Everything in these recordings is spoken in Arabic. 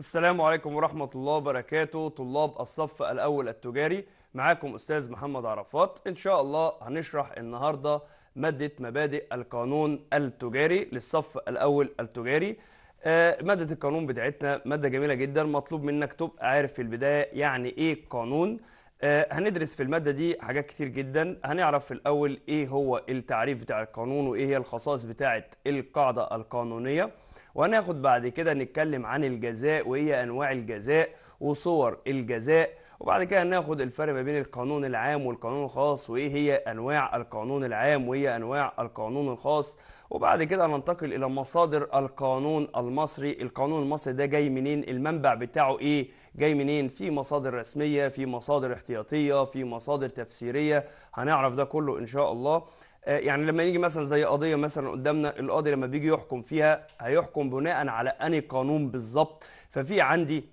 السلام عليكم ورحمة الله وبركاته طلاب الصف الأول التجاري معاكم أستاذ محمد عرفات إن شاء الله هنشرح النهاردة مادة مبادئ القانون التجاري للصف الأول التجاري آه مادة القانون بتاعتنا مادة جميلة جدا مطلوب منك تبقى عارف في البداية يعني إيه قانون آه هندرس في المادة دي حاجات كتير جدا هنعرف في الأول إيه هو التعريف بتاع القانون وإيه هي الخصائص بتاعة القاعدة القانونية وهناخد بعد كده نتكلم عن الجزاء وهي أنواع الجزاء وصور الجزاء وبعد كده هناخد الفرق ما بين القانون العام والقانون الخاص وايه هي انواع القانون العام وايه انواع القانون الخاص وبعد كده ننتقل الى مصادر القانون المصري القانون المصري ده جاي منين المنبع بتاعه ايه جاي منين في مصادر رسميه في مصادر احتياطيه في مصادر تفسيريه هنعرف ده كله ان شاء الله آه، يعني لما يجي مثلا زي قضيه مثلا قدامنا القاضي لما بيجي يحكم فيها هيحكم بناء على انهي قانون بالظبط ففي عندي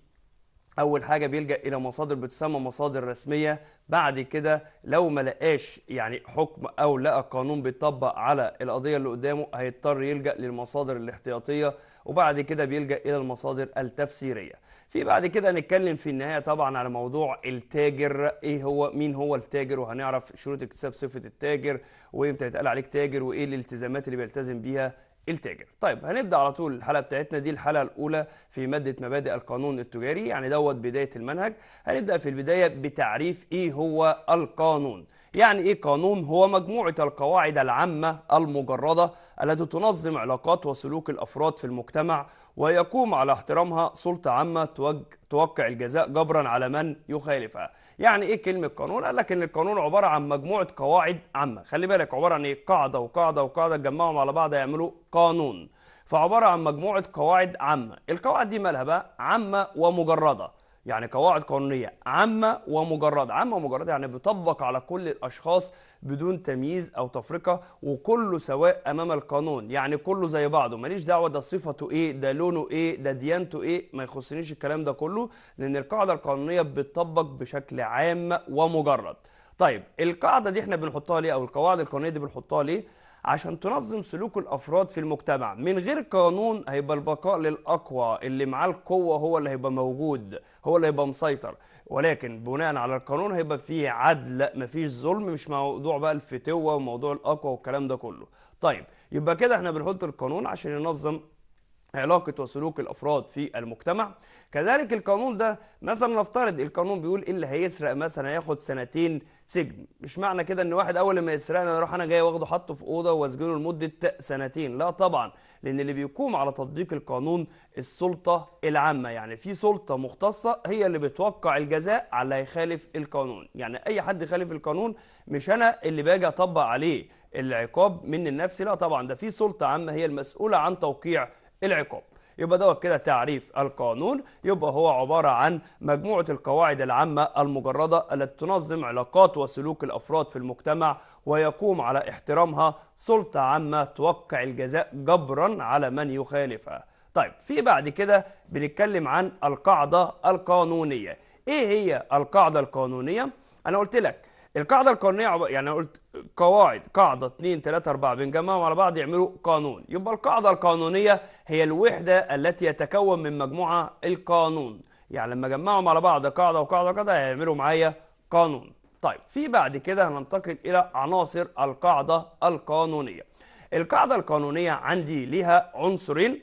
اول حاجه بيلجا الى مصادر بتسمى مصادر رسميه بعد كده لو ما لقاش يعني حكم او لقى قانون بيطبق على القضيه اللي قدامه هيضطر يلجا للمصادر الاحتياطيه وبعد كده بيلجأ إلى المصادر التفسيرية في بعد كده هنتكلم في النهاية طبعا على موضوع التاجر إيه هو مين هو التاجر وهنعرف شروط اكتساب صفة التاجر وإمتى يتقال عليك تاجر وإيه الالتزامات اللي بيلتزم بيها التاجر طيب هنبدا على طول الحلقه بتاعتنا دي الحلقه الاولى في ماده مبادئ القانون التجاري يعني دوت بدايه المنهج هنبدا في البدايه بتعريف ايه هو القانون يعني ايه قانون هو مجموعه القواعد العامه المجرده التي تنظم علاقات وسلوك الافراد في المجتمع ويقوم على احترامها سلطه عامه توجه توقع الجزاء جبرا على من يخالفها يعني ايه كلمه قانون قال لك ان القانون عباره عن مجموعه قواعد عامه خلي بالك عباره عن ايه قاعده وقاعده وقاعده تجمعهم على بعض يعملوا قانون فعباره عن مجموعه قواعد عامه القواعد دي مالها بقى عامه ومجرده يعني قواعد قانونيه عامه ومجرده عامه ومجرده يعني بتطبق على كل الاشخاص بدون تمييز أو تفرقة وكله سواء أمام القانون يعني كله زي بعضه ماليش دعوة ده صفته إيه ده لونه إيه ده ديانته إيه ما يخصنيش الكلام ده كله لأن القاعدة القانونية بتطبق بشكل عام ومجرد طيب القاعدة دي احنا بنحطها ليه أو القواعد القانونية دي بنحطها ليه عشان تنظم سلوك الافراد في المجتمع من غير قانون هيبقى البقاء للاقوى اللي معاه القوه هو اللي هيبقى موجود هو اللي هيبقى مسيطر ولكن بناء على القانون هيبقى فيه عدل مفيش ظلم مش موضوع بقى الفتوه وموضوع الاقوى والكلام ده كله طيب يبقى كده احنا بنحط القانون عشان ينظم علاقة وسلوك الأفراد في المجتمع كذلك القانون ده مثلا نفترض القانون بيقول إيه اللي هيسرق مثلا هياخد سنتين سجن مش معنى كده ان واحد اول ما يسرقني اروح انا جاي واخده حطه في اوضه واسجنه لمده سنتين لا طبعا لان اللي بيقوم على تطبيق القانون السلطه العامه يعني في سلطه مختصه هي اللي بتوقع الجزاء على اللي هيخالف القانون يعني اي حد خالف القانون مش انا اللي باجي اطبق عليه العقاب من النفس لا طبعا ده في سلطه عامه هي المسؤوله عن توقيع العقاب يبقى دوت كده تعريف القانون يبقى هو عبارة عن مجموعة القواعد العامة المجردة التي تنظم علاقات وسلوك الأفراد في المجتمع ويقوم على احترامها سلطة عامة توقع الجزاء جبرا على من يخالفها طيب في بعد كده بنتكلم عن القاعدة القانونية ايه هي القاعدة القانونية؟ انا قلت لك القاعده القانونيه عب... يعني قلت قواعد قاعده 2 3 4 بنجمعهم على بعض يعملوا قانون يبقى القاعده القانونيه هي الوحده التي يتكون من مجموعه القانون يعني لما اجمعهم على بعض قاعده وقاعده وقاعده هيعملوا معايا قانون طيب في بعد كده هننتقل الى عناصر القاعده القانونيه القاعده القانونيه عندي ليها عنصرين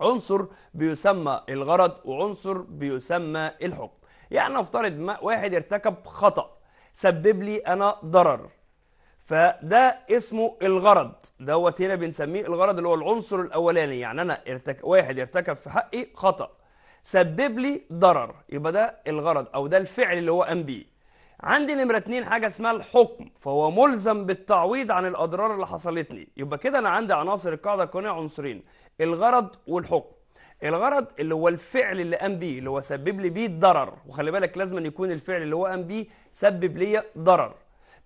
عنصر بيسمى الغرض وعنصر بيسمى الحكم يعني نفترض واحد ارتكب خطأ سبب لي انا ضرر فده اسمه الغرض دوت هنا بنسميه الغرض اللي هو العنصر الاولاني يعني انا ارتك... واحد ارتكب في حقي خطأ سبب لي ضرر يبقى ده الغرض او ده الفعل اللي هو قام بيه عندي نمرة اتنين حاجة اسمها الحكم فهو ملزم بالتعويض عن الأضرار اللي حصلت لي يبقى كده أنا عندي عناصر القاعدة القانونية عنصرين الغرض والحكم الغرض اللي هو الفعل اللي قام بيه اللي هو سبب لي بيه الضرر وخلي بالك لازم أن يكون الفعل اللي هو قام بيه سبب ليا ضرر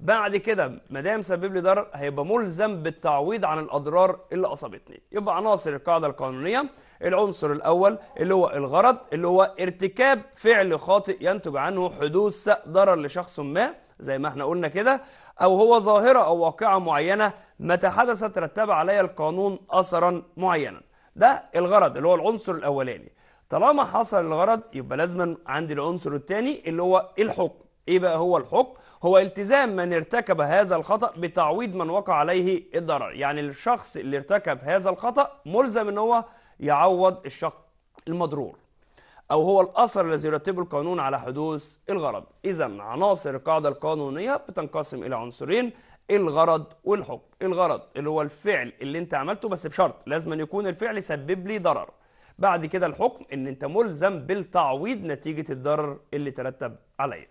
بعد كده ما دام سبب لي ضرر هيبقى ملزم بالتعويض عن الاضرار اللي اصابتني يبقى عناصر القاعده القانونيه العنصر الاول اللي هو الغرض اللي هو ارتكاب فعل خاطئ ينتج عنه حدوث ضرر لشخص ما زي ما احنا قلنا كده او هو ظاهره او واقعه معينه متى حدثت رتب عليها القانون اثرا معينا ده الغرض اللي هو العنصر الاولاني طالما حصل الغرض يبقى لازما عندي العنصر الثاني اللي هو الحكم ايه بقى هو الحكم هو التزام من ارتكب هذا الخطأ بتعويض من وقع عليه الضرر يعني الشخص اللي ارتكب هذا الخطأ ملزم ان هو يعوض الشخص المضرور أو هو الأثر الذي يرتبه القانون على حدوث الغرض إذا عناصر القاعدة القانونية بتنقسم إلى عنصرين الغرض والحكم الغرض اللي هو الفعل اللي انت عملته بس بشرط لازم أن يكون الفعل سبب لي ضرر بعد كده الحكم ان انت ملزم بالتعويض نتيجة الضرر اللي ترتب عليه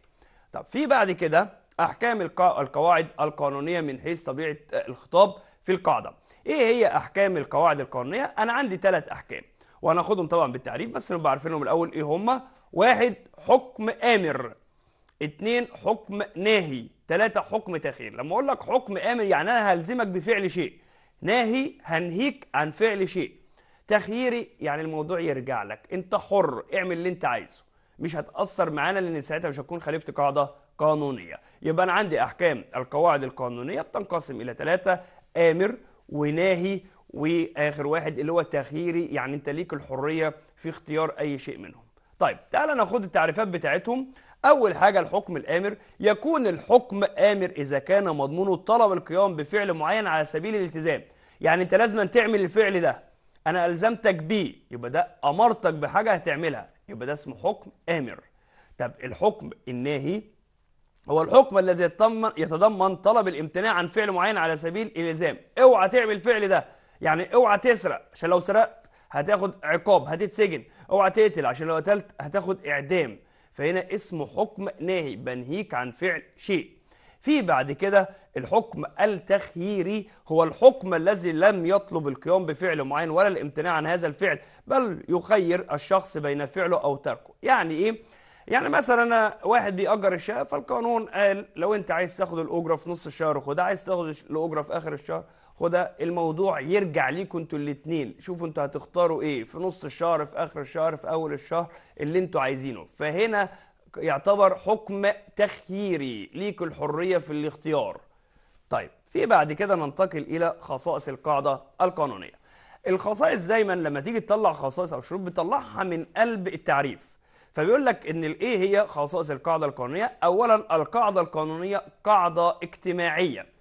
طب في بعد كده احكام القواعد القانونية من حيث طبيعة آه، الخطاب في القاعدة ايه هي احكام القواعد القانونية انا عندي ثلاث احكام وهناخدهم طبعا بالتعريف بس نبقى عارفينهم الاول ايه هما واحد حكم امر اتنين حكم ناهي ثلاثة حكم تأخير لما أقول لك حكم آمر يعني أنا هلزمك بفعل شيء ناهي هنهيك عن فعل شيء تخييري يعني الموضوع يرجع لك أنت حر اعمل اللي أنت عايزه مش هتأثر معانا لأن ساعتها مش هتكون خالفت قاعدة قانونية يبقى أنا عندي أحكام القواعد القانونية بتنقسم إلى ثلاثة آمر وناهي وآخر واحد اللي هو تخييري يعني أنت ليك الحرية في اختيار أي شيء منهم طيب تعالى ناخد التعريفات بتاعتهم أول حاجة الحكم الآمر يكون الحكم آمر إذا كان مضمونه طلب القيام بفعل معين على سبيل الالتزام يعني أنت لازم أن تعمل الفعل ده أنا ألزمتك بيه يبقى ده أمرتك بحاجة هتعملها يبقى ده اسمه حكم آمر طب الحكم الناهي هو الحكم الذي يتضمن, يتضمن طلب الامتناع عن فعل معين على سبيل الالزام اوعى تعمل الفعل ده يعني اوعى تسرق عشان لو سرقت هتاخد عقاب هتتسجن اوعى تقتل عشان لو قتلت هتاخد اعدام فهنا اسمه حكم ناهي بنهيك عن فعل شيء في بعد كده الحكم التخييري هو الحكم الذي لم يطلب القيام بفعل معين ولا الامتناع عن هذا الفعل بل يخير الشخص بين فعله او تركه يعني ايه يعني مثلا انا واحد بيأجر الشقه فالقانون قال لو انت عايز تاخد الاجره في نص الشهر خدها عايز تاخد الاجره في اخر الشهر خدها الموضوع يرجع ليكوا انتوا الاثنين شوفوا انتوا هتختاروا ايه في نص الشهر في اخر الشهر في اول الشهر اللي انتوا عايزينه فهنا يعتبر حكم تخييري ليكوا الحريه في الاختيار طيب في بعد كده ننتقل الى خصائص القاعده القانونيه الخصائص دايما لما تيجي تطلع خصائص او شروط بتطلعها من قلب التعريف فبيقول لك ان الايه هي خصائص القاعده القانونيه اولا القاعده القانونيه قاعده اجتماعيه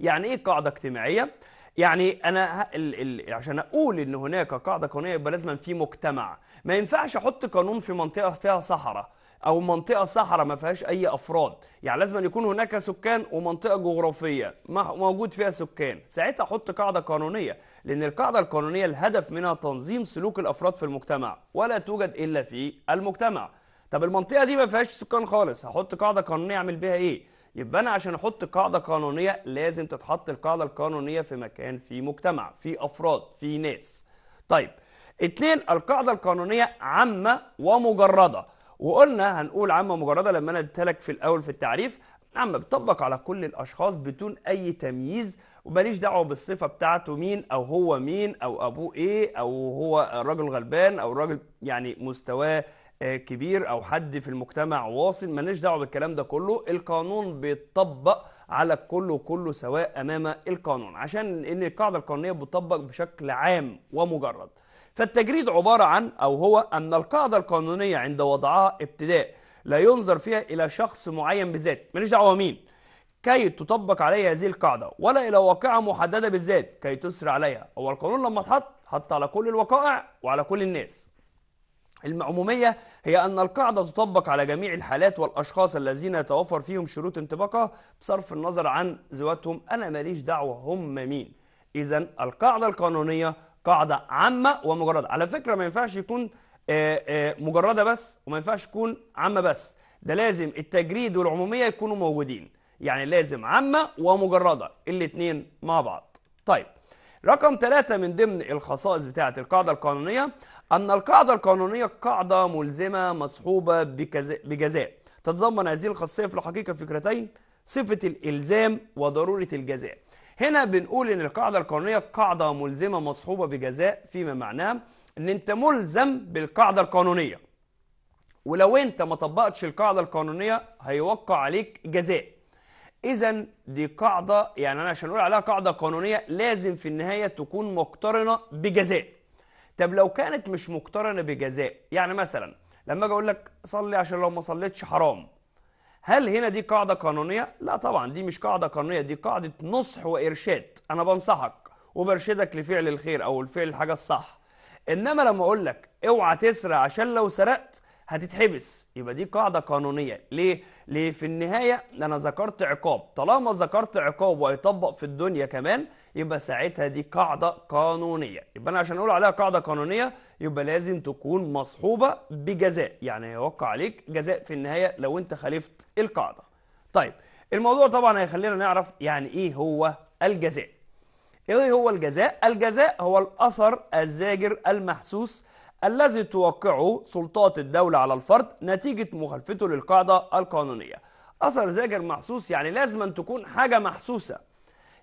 يعني ايه قاعده اجتماعيه يعني انا ال ال عشان اقول ان هناك قاعده قانونيه يبقى لازم في مجتمع ما ينفعش احط قانون في منطقه فيها صحراء او منطقه صحراء ما فيهاش اي افراد يعني لازم يكون هناك سكان ومنطقه جغرافيه موجود فيها سكان ساعتها احط قاعده قانونيه لان القاعده القانونيه الهدف منها تنظيم سلوك الافراد في المجتمع ولا توجد الا في المجتمع طب المنطقه دي ما فيهاش سكان خالص هحط قاعده قانونيه اعمل بيها ايه يبقى انا عشان احط قاعده قانونيه لازم تتحط القاعده القانونيه في مكان في مجتمع في افراد في ناس طيب اتنين القاعده القانونيه عامه ومجرده وقلنا هنقول عامه ومجرده لما انا اديتها لك في الاول في التعريف عامه بتطبق على كل الاشخاص بدون اي تمييز وماليش دعوه بالصفه بتاعته مين او هو مين او ابوه ايه او هو راجل غلبان او راجل يعني مستواه كبير او حد في المجتمع واصل ماليش دعوه بالكلام ده كله القانون بيتطبق على الكل وكله سواء امام القانون عشان ان القاعده القانونيه بتطبق بشكل عام ومجرد فالتجريد عباره عن او هو ان القاعده القانونيه عند وضعها ابتداء لا ينظر فيها الى شخص معين بذات ماليش دعوه مين كي تطبق عليه هذه القاعده ولا الى واقعه محدده بالذات كي تسرى عليها هو القانون لما اتحط حط على كل الوقائع وعلى كل الناس العمومية هي أن القاعدة تطبق على جميع الحالات والأشخاص الذين يتوفر فيهم شروط انطباقها بصرف النظر عن ذواتهم أنا ماليش دعوة هم مين إذا القاعدة القانونية قاعدة عامة ومجردة على فكرة ما ينفعش يكون آه، آه، مجردة بس وما ينفعش تكون عامة بس ده لازم التجريد والعمومية يكونوا موجودين يعني لازم عامة ومجردة الاتنين مع بعض طيب رقم ثلاثة من ضمن الخصائص بتاعة القاعدة القانونية أن القاعدة القانونية قاعدة ملزمة مصحوبة بجزاء تتضمن هذه الخاصية في الحقيقة فكرتين صفة الإلزام وضرورة الجزاء هنا بنقول إن القاعدة القانونية قاعدة ملزمة مصحوبة بجزاء فيما معناه إن أنت ملزم بالقاعدة القانونية ولو أنت ما طبقتش القاعدة القانونية هيوقع عليك جزاء إذا دي قاعدة يعني أنا عشان أقول عليها قاعدة قانونية لازم في النهاية تكون مقترنة بجزاء. طب لو كانت مش مقترنة بجزاء، يعني مثلا لما أجي أقول لك صلي عشان لو ما صليتش حرام. هل هنا دي قاعدة قانونية؟ لا طبعا دي مش قاعدة قانونية دي قاعدة نصح وإرشاد، أنا بنصحك وبرشدك لفعل الخير أو الفعل الحاجة الصح. إنما لما أقول لك اوعى تسرق عشان لو سرقت هتتحبس يبقى دي قاعدة قانونية ليه؟ ليه في النهاية أنا ذكرت عقاب طالما ذكرت عقاب وهيطبق في الدنيا كمان يبقى ساعتها دي قاعدة قانونية يبقى أنا عشان أقول عليها قاعدة قانونية يبقى لازم تكون مصحوبة بجزاء يعني هيوقع عليك جزاء في النهاية لو أنت خالفت القاعدة طيب الموضوع طبعا هيخلينا نعرف يعني إيه هو الجزاء ايه هو الجزاء؟ الجزاء هو الاثر الزاجر المحسوس الذي توقعه سلطات الدولة على الفرد نتيجة مخالفته للقاعدة القانونية أثر ذلك المحسوس يعني لازم أن تكون حاجة محسوسة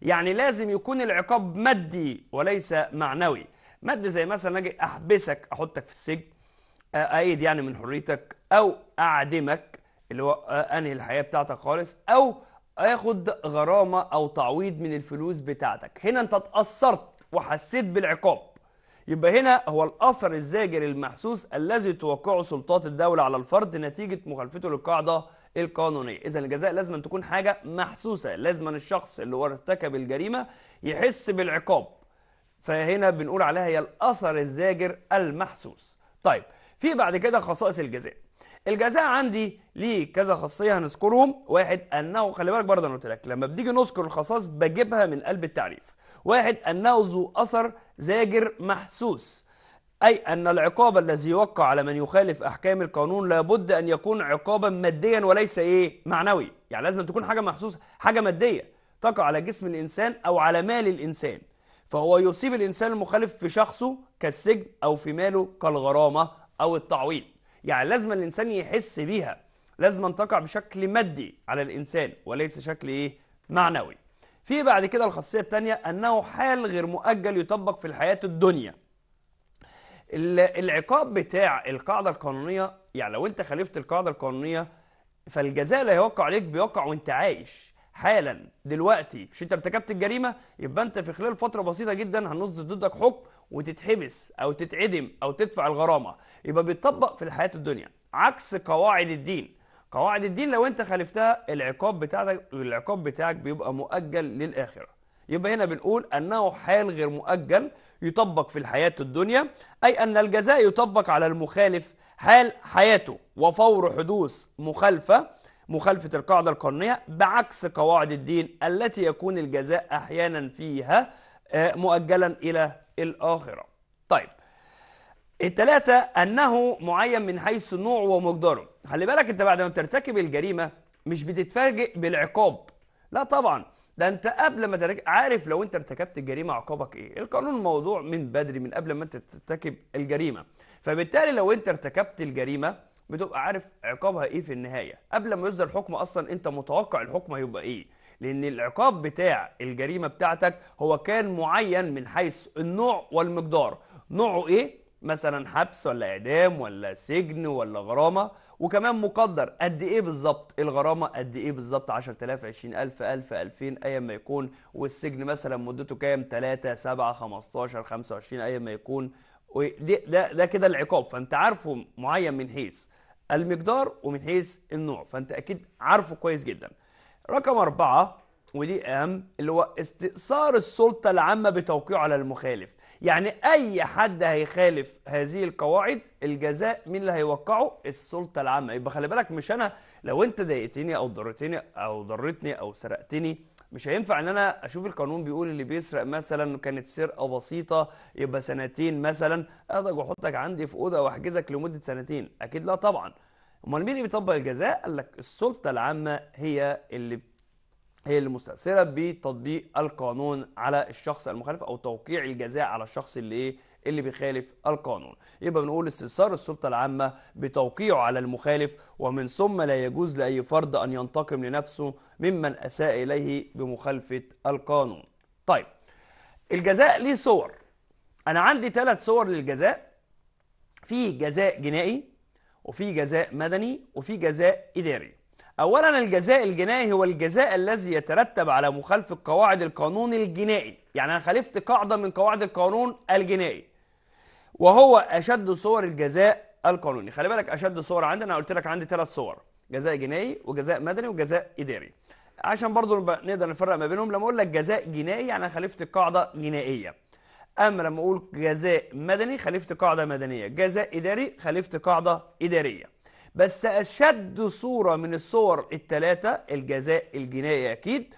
يعني لازم يكون العقاب مادي وليس معنوي مادي زي مثلا أجي أحبسك أحطك في السجن أأيد يعني من حريتك أو أعدمك اللي هو أنهي الحياة بتاعتك خالص أو اخد غرامة أو تعويض من الفلوس بتاعتك هنا أنت تأثرت وحسيت بالعقاب يبقى هنا هو الأثر الزاجر المحسوس الذي توقعه سلطات الدولة على الفرد نتيجة مخالفته للقاعدة القانونية إذا الجزاء لازم أن تكون حاجة محسوسة لازم أن الشخص اللي هو ارتكب الجريمة يحس بالعقاب فهنا بنقول عليها هي الأثر الزاجر المحسوس طيب في بعد كده خصائص الجزاء الجزاء عندي ليه كذا خاصيه هنذكرهم واحد انه خلي بالك برضه انا قلت لك لما بتيجي نذكر الخصائص بجيبها من قلب التعريف واحد أنه ذو أثر زاجر محسوس أي أن العقاب الذي يوقع على من يخالف أحكام القانون لابد أن يكون عقابا ماديا وليس إيه معنوي يعني لازم تكون حاجة محسوسة حاجة مادية تقع على جسم الإنسان أو على مال الإنسان فهو يصيب الإنسان المخالف في شخصه كالسجن أو في ماله كالغرامة أو التعويض يعني لازم الإنسان يحس بيها لازم تقع بشكل مادي على الإنسان وليس شكل إيه معنوي في بعد كده الخاصية الثانية أنه حال غير مؤجل يطبق في الحياة الدنيا العقاب بتاع القاعدة القانونية يعني لو أنت خالفت القاعدة القانونية فالجزاء لا يوقع عليك بيوقع وأنت عايش حالا دلوقتي مش انت ارتكبت الجريمه يبقى انت في خلال فتره بسيطه جدا هنص ضدك حكم وتتحبس او تتعدم او تدفع الغرامه يبقى بيتطبق في الحياه الدنيا عكس قواعد الدين قواعد الدين لو انت خالفتها العقاب بتاعتك العقاب بتاعك بيبقى مؤجل للاخره يبقى هنا بنقول انه حال غير مؤجل يطبق في الحياه الدنيا اي ان الجزاء يطبق على المخالف حال حياته وفور حدوث مخالفه مخالفه القاعده القانونيه بعكس قواعد الدين التي يكون الجزاء احيانا فيها آه، مؤجلا الى الاخره طيب التلاتة أنه معين من حيث النوع ومقداره خلي بالك أنت بعد ما ترتكب الجريمة مش بتتفاجئ بالعقاب لا طبعا ده انت قبل ما ترتكب عارف لو انت ارتكبت الجريمه عقابك ايه القانون موضوع من بدري من قبل ما انت ترتكب الجريمه فبالتالي لو انت ارتكبت الجريمه بتبقى عارف عقابها ايه في النهايه قبل ما يصدر الحكم اصلا انت متوقع الحكم هيبقى ايه لان العقاب بتاع الجريمه بتاعتك هو كان معين من حيث النوع والمقدار نوعه ايه مثلا حبس ولا اعدام ولا سجن ولا غرامه وكمان مقدر قد ايه بالظبط الغرامه قد ايه بالظبط 10000 20000 1000 2000 ايا ما يكون والسجن مثلا مدته كام 3 7 15 25 ايا ما يكون ده ده كده العقاب فانت عارفه معين من حيث المقدار ومن حيث النوع فانت اكيد عارفه كويس جدا رقم أربعة ودي أهم اللي هو استئثار السلطة العامة بتوقيعه على المخالف يعني أي حد هيخالف هذه القواعد الجزاء مين اللي هيوقعه؟ السلطة العامة يبقى خلي بالك مش أنا لو أنت ضايقتني أو ضرتني أو ضرتني أو سرقتني مش هينفع ان انا اشوف القانون بيقول اللي بيسرق مثلا كانت سرقه بسيطه يبقى سنتين مثلا اخدك واحطك عندي في اوضه واحجزك لمده سنتين اكيد لا طبعا امال مين اللي بيطبق الجزاء قال لك السلطه العامه هي اللي هي اللي مستأثرة بتطبيق القانون على الشخص المخالف أو توقيع الجزاء على الشخص اللي إيه اللي بيخالف القانون يبقى بنقول استثار السلطة العامة بتوقيعه على المخالف ومن ثم لا يجوز لأي فرد أن ينتقم لنفسه ممن أساء إليه بمخالفة القانون طيب الجزاء ليه صور أنا عندي ثلاث صور للجزاء في جزاء جنائي وفي جزاء مدني وفي جزاء إداري أولا الجزاء الجنائي هو الجزاء الذي يترتب على مخالفة قواعد القانون الجنائي يعني أنا خالفت قاعدة من قواعد القانون الجنائي وهو أشد صور الجزاء القانوني خلي بالك أشد صور عندنا أنا قلت لك عندي ثلاث صور جزاء جنائي وجزاء مدني وجزاء إداري عشان برضو نقدر نفرق ما بينهم لما أقول لك جزاء جنائي يعني أنا خالفت قاعدة جنائية أما لما أقول جزاء مدني خالفت قاعدة مدنية جزاء إداري خالفت قاعدة إدارية بس أشد صورة من الصور الثلاثة الجزاء الجنائي أكيد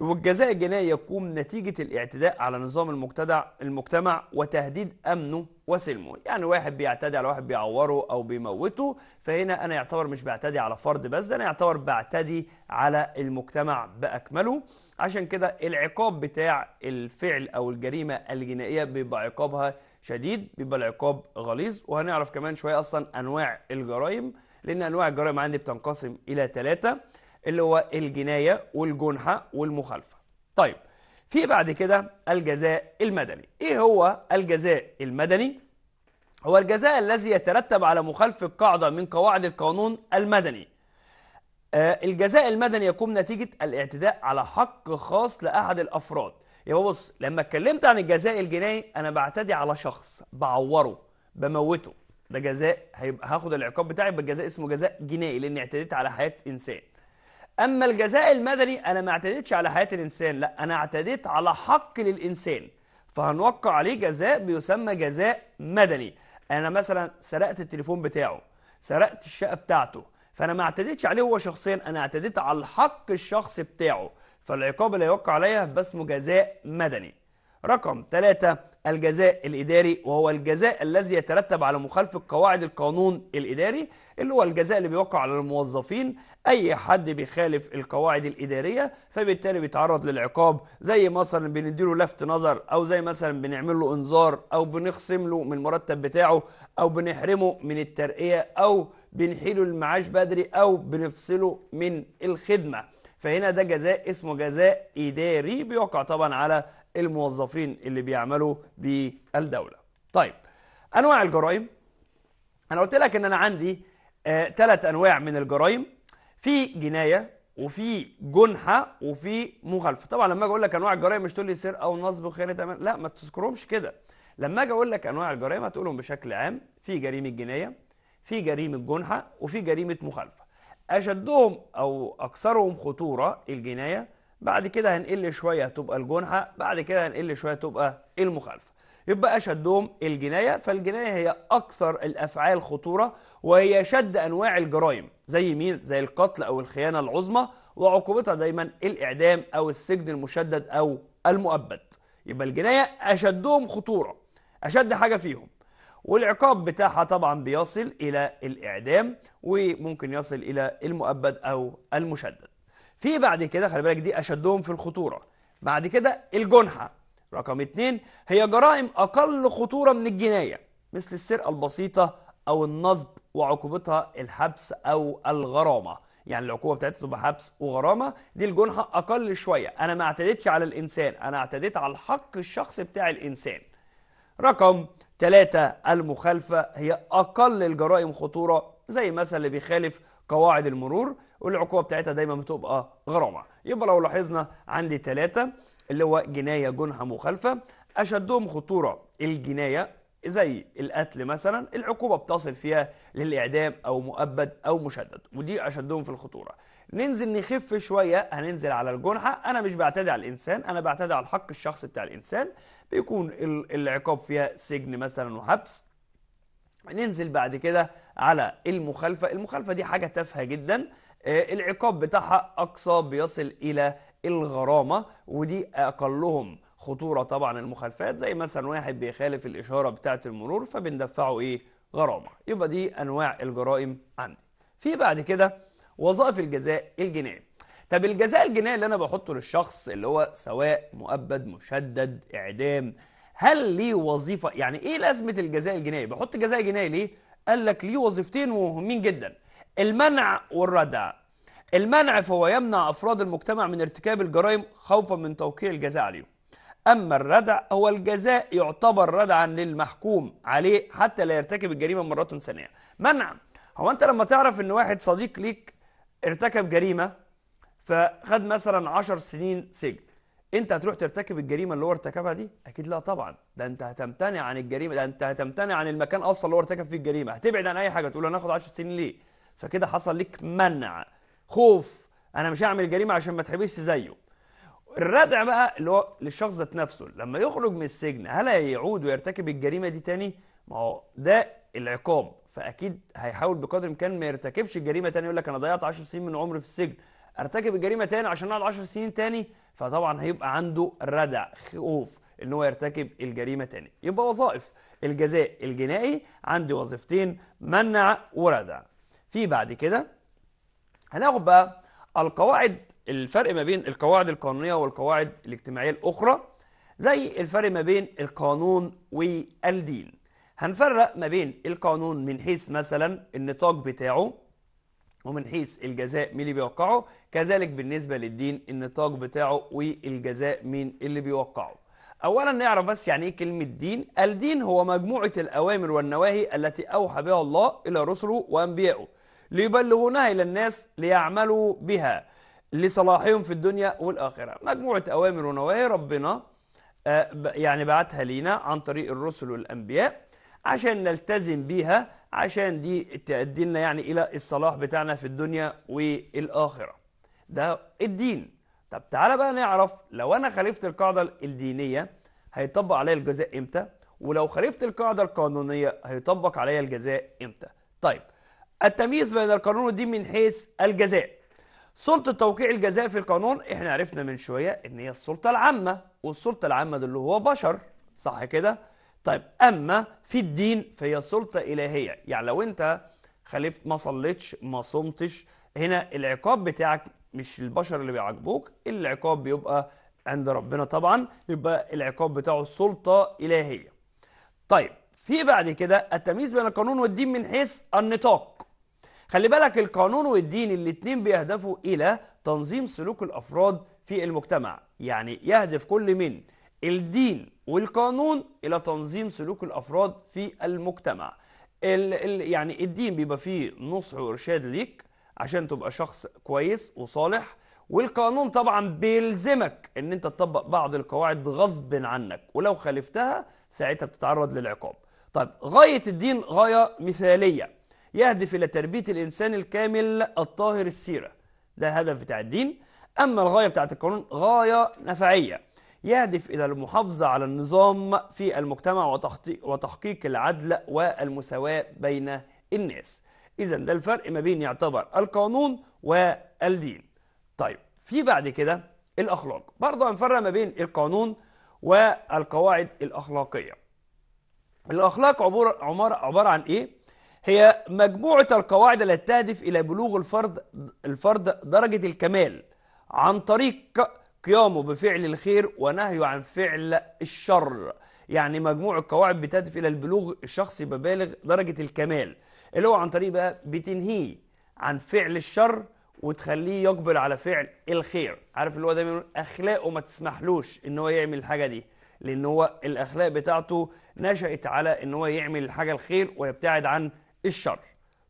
والجزاء الجنائي يكون نتيجة الاعتداء على نظام المجتمع المجتمع وتهديد أمنه وسلمه يعني واحد بيعتدي على واحد بيعوره أو بيموته فهنا أنا يعتبر مش بعتدي على فرد بس أنا يعتبر بعتدي على المجتمع بأكمله عشان كده العقاب بتاع الفعل أو الجريمة الجنائية بيبقى عقابها شديد بيبقى العقاب غليظ وهنعرف كمان شوية أصلا أنواع الجرائم لأن أنواع الجرائم عندي بتنقسم إلى ثلاثة اللي هو الجناية والجنحة والمخالفة طيب في بعد كده الجزاء المدني إيه هو الجزاء المدني؟ هو الجزاء الذي يترتب على مخالفة قاعدة من قواعد القانون المدني آه، الجزاء المدني يكون نتيجة الاعتداء على حق خاص لأحد الأفراد يبقى بص لما اتكلمت عن الجزاء الجنائي أنا بعتدي على شخص بعوره بموته ده جزاء هيبقى هاخد العقاب بتاعي يبقى الجزاء اسمه جزاء جنائي لاني اعتديت على حياه انسان اما الجزاء المدني انا ما اعتديتش على حياه الانسان لا انا اعتديت على حق للانسان فهنوقع عليه جزاء بيسمى جزاء مدني انا مثلا سرقت التليفون بتاعه سرقت الشقه بتاعته فانا ما اعتديتش عليه هو شخصيا انا اعتديت على حق الشخص بتاعه فالعقاب اللي هيوقع عليا باسمه جزاء مدني رقم ثلاثة الجزاء الإداري وهو الجزاء الذي يترتب على مخالفة قواعد القانون الإداري اللي هو الجزاء اللي بيوقع على الموظفين أي حد بيخالف القواعد الإدارية فبالتالي بيتعرض للعقاب زي مثلا بنديله لفت نظر أو زي مثلا بنعمل له إنذار أو بنخصم له من المرتب بتاعه أو بنحرمه من الترقية أو بنحيله المعاش بدري أو بنفصله من الخدمة فهنا ده جزاء اسمه جزاء إداري بيوقع طبعا على الموظفين اللي بيعملوا بالدولة طيب أنواع الجرائم أنا قلت لك إن أنا عندي ثلاث آه أنواع من الجرائم في جناية وفي جنحة وفي مخالفة طبعا لما أجي أقول لك أنواع الجرائم مش تقول لي سرقة ونصب وخيانة لا ما تذكرهمش كده لما أجي أقول لك أنواع الجرائم هتقولهم بشكل عام في جريمة جناية في جريمة جنحة وفي جريمة مخالفة أشدهم أو أكثرهم خطورة الجناية بعد كده هنقل شوية تبقى الجنحة بعد كده هنقل شوية تبقى المخالفة يبقى أشدهم الجناية فالجناية هي أكثر الأفعال خطورة وهي أشد أنواع الجرائم زي مين؟ زي القتل أو الخيانة العظمى وعقوبتها دايما الإعدام أو السجن المشدد أو المؤبد يبقى الجناية أشدهم خطورة أشد حاجة فيهم والعقاب بتاعها طبعا بيصل إلى الإعدام وممكن يصل إلى المؤبد أو المشدد في بعد كده خلي بالك دي أشدهم في الخطورة بعد كده الجنحة رقم اتنين هي جرائم أقل خطورة من الجناية مثل السرقة البسيطة أو النصب وعقوبتها الحبس أو الغرامة يعني العقوبة بتاعتها تبقى حبس وغرامة دي الجنحة أقل شوية أنا ما اعتديتش على الإنسان أنا اعتديت على الحق الشخصي بتاع الإنسان رقم ثلاثة المخالفة هي أقل الجرائم خطورة زي مثلا اللي بيخالف قواعد المرور والعقوبة بتاعتها دايما بتبقى غرامة يبقى لو لاحظنا عندي ثلاثة اللي هو جناية جنحة مخالفة أشدهم خطورة الجناية زي القتل مثلا العقوبة بتصل فيها للإعدام أو مؤبد أو مشدد ودي أشدهم في الخطورة ننزل نخف شوية هننزل على الجنحة أنا مش بعتدي على الإنسان أنا بعتدي على الحق الشخصي بتاع الإنسان بيكون العقاب فيها سجن مثلا وحبس ننزل بعد كده على المخالفة المخالفة دي حاجة تافهة جدا آه، العقاب بتاعها أقصى بيصل إلى الغرامة ودي أقلهم خطورة طبعا المخالفات زي مثلا واحد بيخالف الإشارة بتاعة المرور فبندفعه إيه غرامة يبقى دي أنواع الجرائم عندي في بعد كده وظائف الجزاء الجنائي طب الجزاء الجنائي اللي أنا بحطه للشخص اللي هو سواء مؤبد مشدد إعدام هل ليه وظيفة يعني إيه لازمة الجزاء الجنائي بحط جزاء جنائي ليه قال لك ليه وظيفتين مهمين جدا المنع والردع المنع فهو يمنع أفراد المجتمع من ارتكاب الجرائم خوفا من توقيع الجزاء عليهم أما الردع هو الجزاء يعتبر ردعا للمحكوم عليه حتى لا يرتكب الجريمة مرة ثانية منع هو أنت لما تعرف أن واحد صديق ليك ارتكب جريمة فخد مثلا 10 سنين سجن انت هتروح ترتكب الجريمه اللي هو ارتكبها دي اكيد لا طبعا ده انت هتمتنع عن الجريمه ده انت هتمتنع عن المكان اصلا اللي هو ارتكب فيه الجريمه هتبعد عن اي حاجه تقول انا هاخد 10 سنين ليه فكده حصل لك منع خوف انا مش هعمل جريمه عشان ما تحبسش زيه الردع بقى اللي هو للشخص ذات نفسه لما يخرج من السجن هل هيعود ويرتكب الجريمه دي تاني ما هو ده العقاب فاكيد هيحاول بقدر الامكان ما يرتكبش الجريمه تاني يقول لك انا ضيعت 10 سنين من عمري في السجن ارتكب الجريمه تاني عشان اقعد 10 سنين تاني فطبعا هيبقى عنده ردع خوف ان هو يرتكب الجريمه تاني يبقى وظائف الجزاء الجنائي عندي وظيفتين منع وردع في بعد كده هناخد بقى القواعد الفرق ما بين القواعد القانونية والقواعد الاجتماعية الأخرى زي الفرق ما بين القانون والدين هنفرق ما بين القانون من حيث مثلا النطاق بتاعه ومن حيث الجزاء مين اللي بيوقعه كذلك بالنسبة للدين النطاق بتاعه والجزاء مين اللي بيوقعه أولا نعرف بس يعني إيه كلمة دين الدين هو مجموعة الأوامر والنواهي التي أوحى بها الله إلى رسله وأنبيائه ليبلغونها إلى الناس ليعملوا بها لصلاحهم في الدنيا والآخرة مجموعة أوامر ونواهي ربنا آه، يعني بعتها لينا عن طريق الرسل والأنبياء عشان نلتزم بيها عشان دي تأدينا لنا يعني إلى الصلاح بتاعنا في الدنيا والآخرة ده الدين طب تعالى بقى نعرف لو أنا خالفت القاعدة الدينية هيطبق عليا الجزاء إمتى ولو خالفت القاعدة القانونية هيطبق عليا الجزاء إمتى طيب التمييز بين القانون والدين من حيث الجزاء سلطة توقيع الجزاء في القانون احنا عرفنا من شوية ان هي السلطة العامة والسلطة العامة ده اللي هو بشر صح كده؟ طيب اما في الدين فهي سلطة الهية يعني لو انت خالفت ما صليتش ما صمتش هنا العقاب بتاعك مش البشر اللي بيعاقبوك العقاب بيبقى عند ربنا طبعا يبقى العقاب بتاعه سلطة إلهية طيب في بعد كده التمييز بين القانون والدين من حيث النطاق خلي بالك القانون والدين الاتنين بيهدفوا إلى تنظيم سلوك الأفراد في المجتمع يعني يهدف كل من الدين والقانون إلى تنظيم سلوك الأفراد في المجتمع الـ الـ يعني الدين بيبقى فيه نصح وإرشاد ليك عشان تبقى شخص كويس وصالح والقانون طبعا بيلزمك ان انت تطبق بعض القواعد غصب عنك ولو خالفتها ساعتها بتتعرض للعقاب طيب غاية الدين غاية مثالية يهدف إلى تربية الإنسان الكامل الطاهر السيرة ده هدف بتاع الدين أما الغاية بتاعت القانون غاية نفعية يهدف إلى المحافظة على النظام في المجتمع وتحقيق العدل والمساواة بين الناس إذا ده الفرق ما بين يعتبر القانون والدين طيب في بعد كده الأخلاق برضه هنفرق ما بين القانون والقواعد الأخلاقية الأخلاق عبارة عبارة عن إيه؟ هي مجموعة القواعد التي تهدف إلى بلوغ الفرد الفرد درجة الكمال عن طريق قيامه بفعل الخير ونهيه عن فعل الشر يعني مجموعة قواعد بتهدف إلى البلوغ الشخصي ببالغ درجة الكمال اللي هو عن طريق بقى بتنهيه عن فعل الشر وتخليه يقبل على فعل الخير عارف اللي هو دايما أخلاقه ما تسمحلوش إن هو يعمل الحاجة دي لأن هو الأخلاق بتاعته نشأت على إن هو يعمل الحاجة الخير ويبتعد عن الشر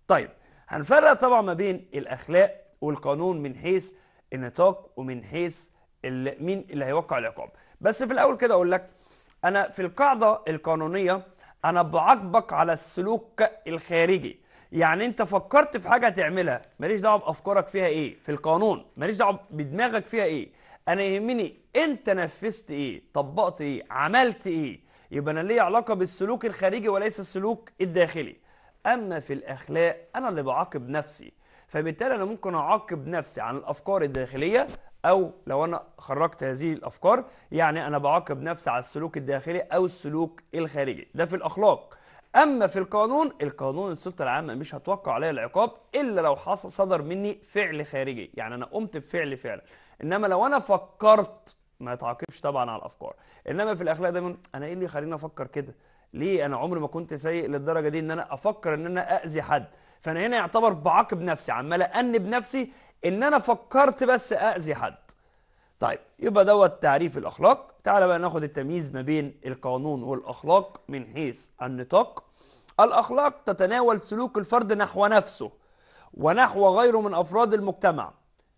طيب هنفرق طبعا ما بين الأخلاق والقانون من حيث النطاق ومن حيث مين اللي هيوقع العقاب بس في الأول كده أقول لك أنا في القاعدة القانونية أنا بعاقبك على السلوك الخارجي يعني أنت فكرت في حاجة تعملها ماليش دعوة بأفكارك فيها إيه في القانون ماليش دعوة بدماغك فيها إيه أنا يهمني أنت نفذت إيه طبقت إيه عملت إيه يبقى أنا ليا علاقة بالسلوك الخارجي وليس السلوك الداخلي أما في الأخلاق أنا اللي بعاقب نفسي فبالتالي أنا ممكن أعاقب نفسي عن الأفكار الداخلية أو لو أنا خرجت هذه الأفكار يعني أنا بعاقب نفسي على السلوك الداخلي أو السلوك الخارجي ده في الأخلاق اما في القانون القانون السلطه العامه مش هتوقع عليا العقاب الا لو حصل صدر مني فعل خارجي يعني انا قمت بفعل فعلا انما لو انا فكرت ما يتعاقبش طبعا على الافكار انما في الاخلاق دايما انا ايه اللي يخليني افكر كده ليه انا عمري ما كنت سيء للدرجه دي ان انا افكر ان انا اذي حد فانا هنا يعتبر بعاقب نفسي عمال انب نفسي ان انا فكرت بس اذي حد طيب يبقى دوت تعريف الاخلاق تعال بقى ناخد التمييز ما بين القانون والاخلاق من حيث النطاق الاخلاق تتناول سلوك الفرد نحو نفسه ونحو غيره من افراد المجتمع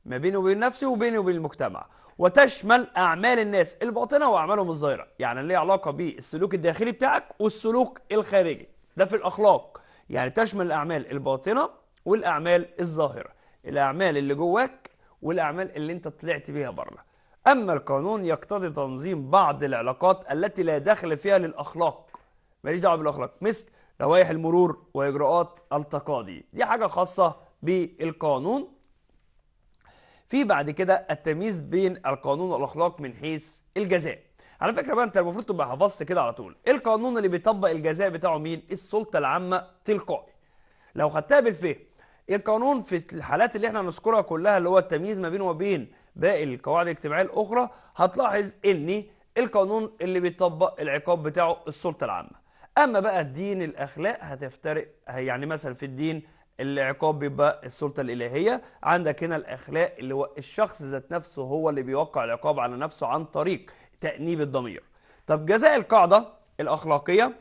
ما بينه وبين نفسه وبينه وبين المجتمع وتشمل أعمال الناس الباطنة وأعمالهم الظاهرة يعني ليه علاقة بالسلوك الداخلي بتاعك والسلوك الخارجي ده في الأخلاق يعني تشمل الأعمال الباطنة والأعمال الظاهرة الأعمال اللي جواك والأعمال اللي أنت طلعت بيها بره أما القانون يقتضي تنظيم بعض العلاقات التي لا دخل فيها للأخلاق ماليش دعوة بالأخلاق مثل لوائح المرور وإجراءات التقاضي دي حاجة خاصة بالقانون في بعد كده التمييز بين القانون والاخلاق من حيث الجزاء على فكره بقى انت المفروض تبقى حفظت كده على طول إيه القانون اللي بيطبق الجزاء بتاعه مين السلطه العامه تلقائي لو خدتها بالفهم إيه القانون في الحالات اللي احنا هنذكرها كلها اللي هو التمييز ما بينه وبين باقي القواعد الاجتماعيه الاخرى هتلاحظ ان القانون اللي بيطبق العقاب بتاعه السلطه العامه اما بقى الدين الاخلاق هتفترق يعني مثلا في الدين العقاب بيبقى السلطه الالهيه عندك هنا الاخلاق اللي هو الشخص ذات نفسه هو اللي بيوقع العقاب على نفسه عن طريق تانيب الضمير طب جزاء القاعده الاخلاقيه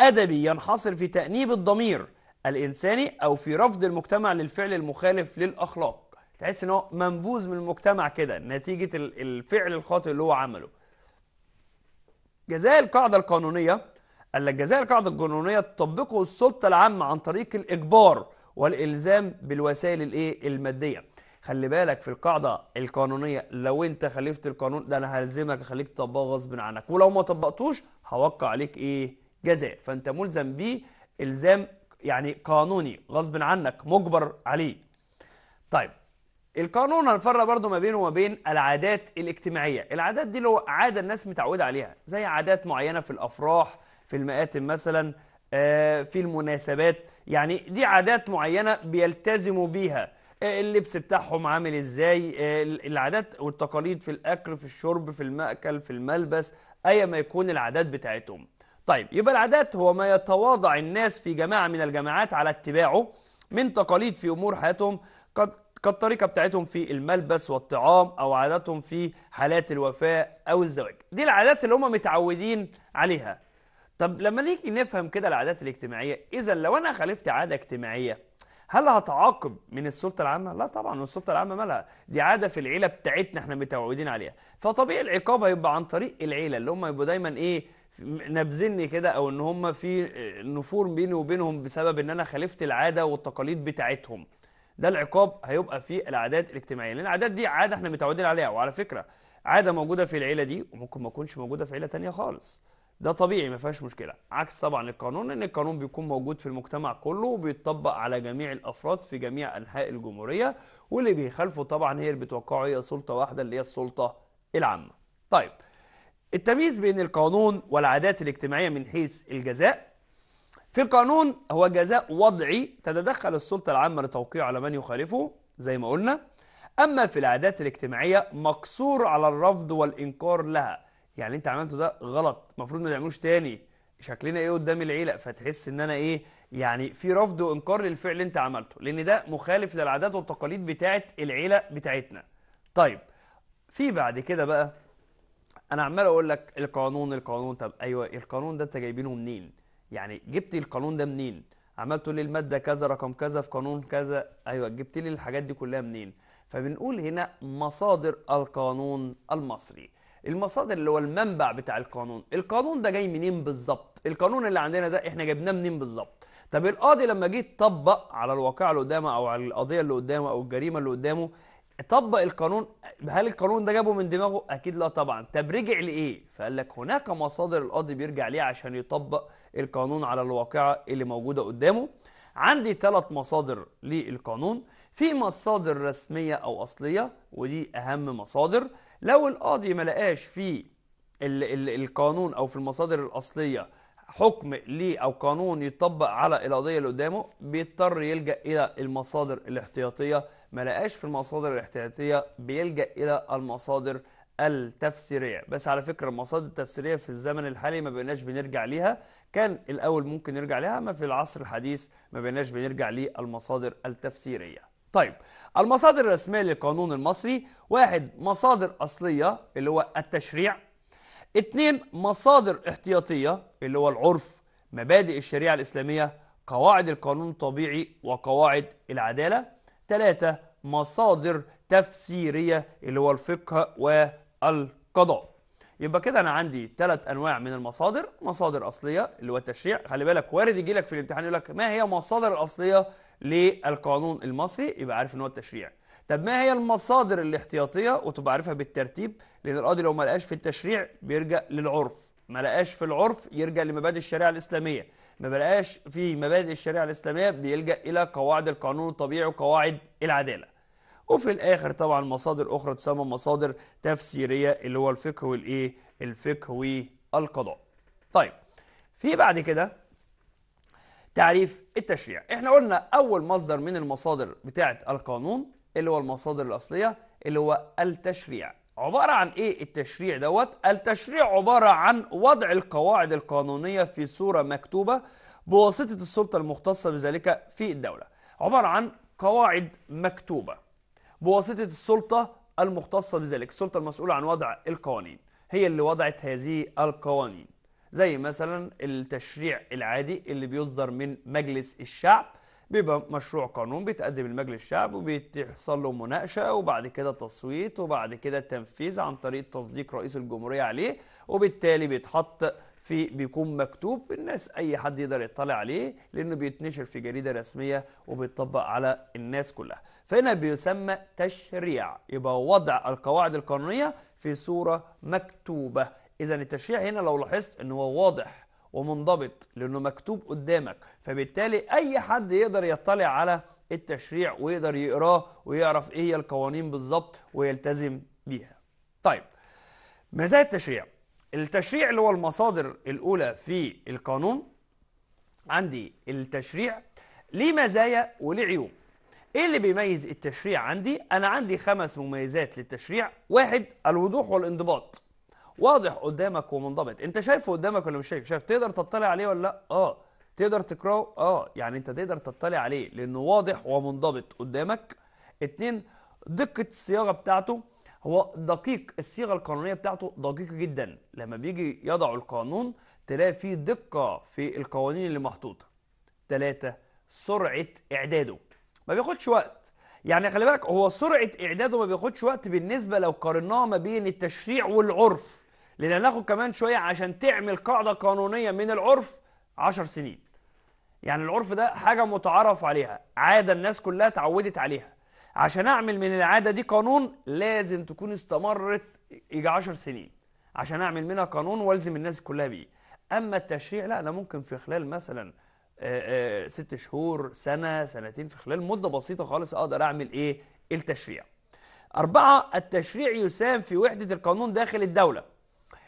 ادبي ينحصر في تانيب الضمير الانساني او في رفض المجتمع للفعل المخالف للاخلاق تحس ان هو منبوذ من المجتمع كده نتيجه الفعل الخاطئ اللي هو عمله جزاء القاعده القانونيه قال لك جزاء القاعده القانونيه تطبقه السلطه العامه عن طريق الاجبار والإلزام بالوسائل الإيه المادية خلي بالك في القاعدة القانونية لو أنت خالفت القانون ده أنا هلزمك أخليك تطبقه غصب عنك ولو ما طبقتوش هوقع عليك إيه جزاء فأنت ملزم بيه إلزام يعني قانوني غصب عنك مجبر عليه طيب القانون هنفرق برضه ما بينه وما بين العادات الاجتماعية العادات دي اللي هو عادة الناس متعودة عليها زي عادات معينة في الأفراح في المآتم مثلا آه، في المناسبات يعني دي عادات معينة بيلتزموا بيها آه، اللبس بتاعهم عامل ازاي آه، العادات والتقاليد في الأكل في الشرب في المأكل في الملبس أي ما يكون العادات بتاعتهم طيب يبقى العادات هو ما يتواضع الناس في جماعة من الجماعات على اتباعه من تقاليد في أمور حياتهم قد كالطريقة بتاعتهم في الملبس والطعام أو عاداتهم في حالات الوفاة أو الزواج دي العادات اللي هم متعودين عليها طب لما نيجي نفهم كده العادات الاجتماعية إذا لو أنا خالفت عادة اجتماعية هل هتعاقب من السلطة العامة؟ لا طبعا السلطة العامة مالها دي عادة في العيلة بتاعتنا احنا متعودين عليها فطبيعي العقاب هيبقى عن طريق العيلة اللي هم يبقوا دايما ايه نبذني كده او ان هم في نفور بيني وبينهم بسبب ان انا خالفت العادة والتقاليد بتاعتهم ده العقاب هيبقى في العادات الاجتماعية لان العادات دي عادة احنا متعودين عليها وعلى فكرة عادة موجودة في العيلة دي وممكن ما تكونش موجودة في عيلة تانية خالص ده طبيعي ما فيهاش مشكله عكس طبعا القانون ان القانون بيكون موجود في المجتمع كله وبيتطبق على جميع الافراد في جميع انحاء الجمهوريه واللي بيخالفه طبعا هي اللي بتوقعه هي سلطه واحده اللي هي السلطه العامه طيب التمييز بين القانون والعادات الاجتماعيه من حيث الجزاء في القانون هو جزاء وضعي تتدخل السلطه العامه لتوقيعه على من يخالفه زي ما قلنا اما في العادات الاجتماعيه مقصور على الرفض والانكار لها يعني انت عملته ده غلط المفروض ما تعملوش تاني شكلنا ايه قدام العيله فتحس ان انا ايه يعني في رفض وانكار للفعل اللي انت عملته لان ده مخالف للعادات والتقاليد بتاعه العيله بتاعتنا طيب في بعد كده بقى انا عمال اقول لك القانون القانون طب ايوه القانون ده انت جايبينه منين يعني جبت القانون ده منين عملت لي الماده كذا رقم كذا في قانون كذا ايوه جبت لي الحاجات دي كلها منين فبنقول هنا مصادر القانون المصري المصادر اللي هو المنبع بتاع القانون القانون ده جاي منين بالظبط القانون اللي عندنا ده احنا جبناه منين بالظبط طب القاضي لما جه يطبق على الواقعه اللي قدامه او على القضيه اللي قدامه او الجريمه اللي قدامه طبق القانون هل القانون ده جابه من دماغه اكيد لا طبعا طب رجع لايه فقال لك هناك مصادر القاضي بيرجع ليها عشان يطبق القانون على الواقعه اللي موجوده قدامه عندي ثلاث مصادر للقانون في مصادر رسميه او اصليه ودي اهم مصادر لو القاضي ما لقاش في الـ الـ القانون او في المصادر الاصليه حكم ليه او قانون يطبق على القضيه اللي قدامه بيضطر يلجا الى المصادر الاحتياطيه ما لقاش في المصادر الاحتياطيه بيلجا الى المصادر التفسيريه بس على فكره المصادر التفسيريه في الزمن الحالي ما بقيناش بنرجع ليها كان الاول ممكن نرجع ليها اما في العصر الحديث ما بقيناش بنرجع للمصادر التفسيريه طيب المصادر الرسمية للقانون المصري واحد مصادر أصلية اللي هو التشريع اتنين مصادر احتياطية اللي هو العرف مبادئ الشريعة الإسلامية قواعد القانون الطبيعي وقواعد العدالة ثلاثة مصادر تفسيرية اللي هو الفقه والقضاء يبقى كده أنا عندي ثلاث أنواع من المصادر مصادر أصلية اللي هو التشريع خلي بالك وارد يجي لك في الامتحان يقول لك ما هي مصادر الأصلية للقانون المصري يبقى عارف ان هو التشريع طب ما هي المصادر الاحتياطيه وتبقى عارفها بالترتيب لان القاضي لو ما لقاش في التشريع بيرجع للعرف ما لقاش في العرف يرجع لمبادئ الشريعه الاسلاميه ما بلقاش في مبادئ الشريعه الاسلاميه بيلجا الى قواعد القانون الطبيعي وقواعد العداله وفي الاخر طبعا مصادر اخرى تسمى مصادر تفسيريه اللي هو الفقه والايه الفقه والقضاء طيب في بعد كده تعريف التشريع احنا قلنا اول مصدر من المصادر بتاعه القانون اللي هو المصادر الاصليه اللي هو التشريع عباره عن ايه التشريع دوت التشريع عباره عن وضع القواعد القانونيه في صوره مكتوبه بواسطه السلطه المختصه بذلك في الدوله عباره عن قواعد مكتوبه بواسطه السلطه المختصه بذلك السلطه المسؤوله عن وضع القوانين هي اللي وضعت هذه القوانين زي مثلا التشريع العادي اللي بيصدر من مجلس الشعب بيبقى مشروع قانون بيتقدم لمجلس الشعب وبيحصل له مناقشه وبعد كده تصويت وبعد كده تنفيذ عن طريق تصديق رئيس الجمهوريه عليه وبالتالي بيتحط في بيكون مكتوب الناس اي حد يقدر يطلع عليه لانه بيتنشر في جريده رسميه وبيتطبق على الناس كلها فهنا بيسمى تشريع يبقى وضع القواعد القانونيه في صوره مكتوبه اذا التشريع هنا لو لاحظت ان هو واضح ومنضبط لانه مكتوب قدامك فبالتالي اي حد يقدر يطلع على التشريع ويقدر يقراه ويعرف ايه هي القوانين بالظبط ويلتزم بيها طيب مزايا التشريع التشريع اللي هو المصادر الاولى في القانون عندي التشريع ليه مزايا وليه عيوب ايه اللي بيميز التشريع عندي انا عندي خمس مميزات للتشريع واحد الوضوح والانضباط واضح قدامك ومنضبط انت شايفه قدامك ولا مش شايف شايف تقدر تطلع عليه ولا لا اه تقدر تقراه اه يعني انت تقدر تطلع عليه لانه واضح ومنضبط قدامك اتنين دقه الصياغه بتاعته هو دقيق الصيغه القانونيه بتاعته دقيقه جدا لما بيجي يضع القانون تلاقي فيه دقه في القوانين اللي محطوطه ثلاثة سرعه اعداده ما بياخدش وقت يعني خلي بالك هو سرعه اعداده ما بياخدش وقت بالنسبه لو قارناه ما بين التشريع والعرف لان هناخد كمان شويه عشان تعمل قاعده قانونيه من العرف 10 سنين يعني العرف ده حاجه متعارف عليها عاده الناس كلها اتعودت عليها عشان اعمل من العاده دي قانون لازم تكون استمرت يجي 10 سنين عشان اعمل منها قانون والزم الناس كلها بيه اما التشريع لا انا ممكن في خلال مثلا ست شهور سنه سنتين في خلال مده بسيطه خالص اقدر اعمل ايه التشريع أربعة التشريع يساهم في وحدة القانون داخل الدولة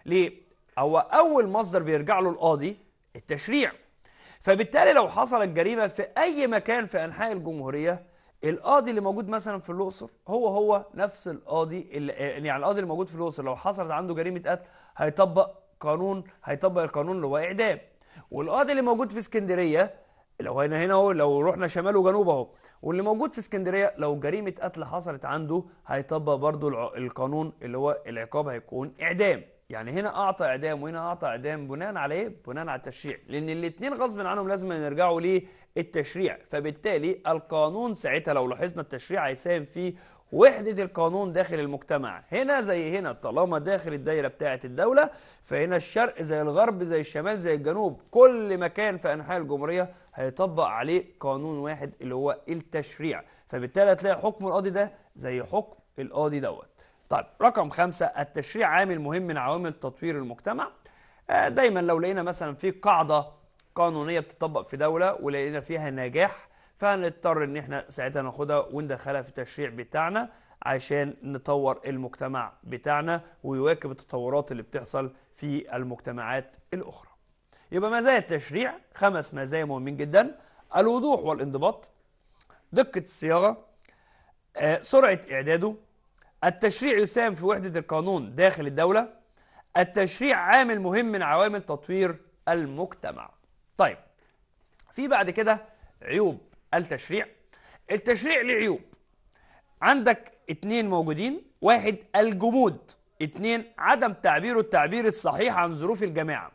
ليه؟ هو أول مصدر بيرجع له القاضي التشريع فبالتالي لو حصلت جريمة في أي مكان في أنحاء الجمهورية القاضي اللي موجود مثلا في الأقصر هو هو نفس القاضي اللي يعني القاضي اللي موجود في الأقصر لو حصلت عنده جريمة قتل هيطبق قانون هيطبق القانون اللي هو إعدام والقاضي اللي موجود في اسكندرية لو هنا هنا هو لو رحنا شمال وجنوب اهو واللي موجود في اسكندريه لو جريمه قتل حصلت عنده هيطبق برضه القانون اللي هو العقاب هيكون اعدام يعني هنا اعطى اعدام وهنا اعطى اعدام بناء على ايه بناء على التشريع لان الاثنين غصب عنهم لازم يرجعوا للتشريع فبالتالي القانون ساعتها لو لاحظنا التشريع هيساهم في وحدة القانون داخل المجتمع هنا زي هنا طالما داخل الدايرة بتاعة الدولة فهنا الشرق زي الغرب زي الشمال زي الجنوب كل مكان في أنحاء الجمهورية هيطبق عليه قانون واحد اللي هو التشريع فبالتالي هتلاقي حكم القاضي ده زي حكم القاضي دوت طيب رقم خمسة التشريع عامل مهم من عوامل تطوير المجتمع آه، دايما لو لقينا مثلا في قاعدة قانونية بتطبق في دولة ولقينا فيها نجاح فهنضطر ان احنا ساعتها ناخدها وندخلها في التشريع بتاعنا عشان نطور المجتمع بتاعنا ويواكب التطورات اللي بتحصل في المجتمعات الاخرى يبقى مزايا التشريع خمس مزايا مهمين جدا الوضوح والانضباط دقة الصياغة آه، سرعة إعداده التشريع يساهم في وحدة القانون داخل الدولة التشريع عامل مهم من عوامل تطوير المجتمع طيب في بعد كده عيوب التشريع التشريع ليه عيوب عندك اتنين موجودين واحد الجمود اتنين عدم تعبيره التعبير الصحيح عن ظروف الجماعة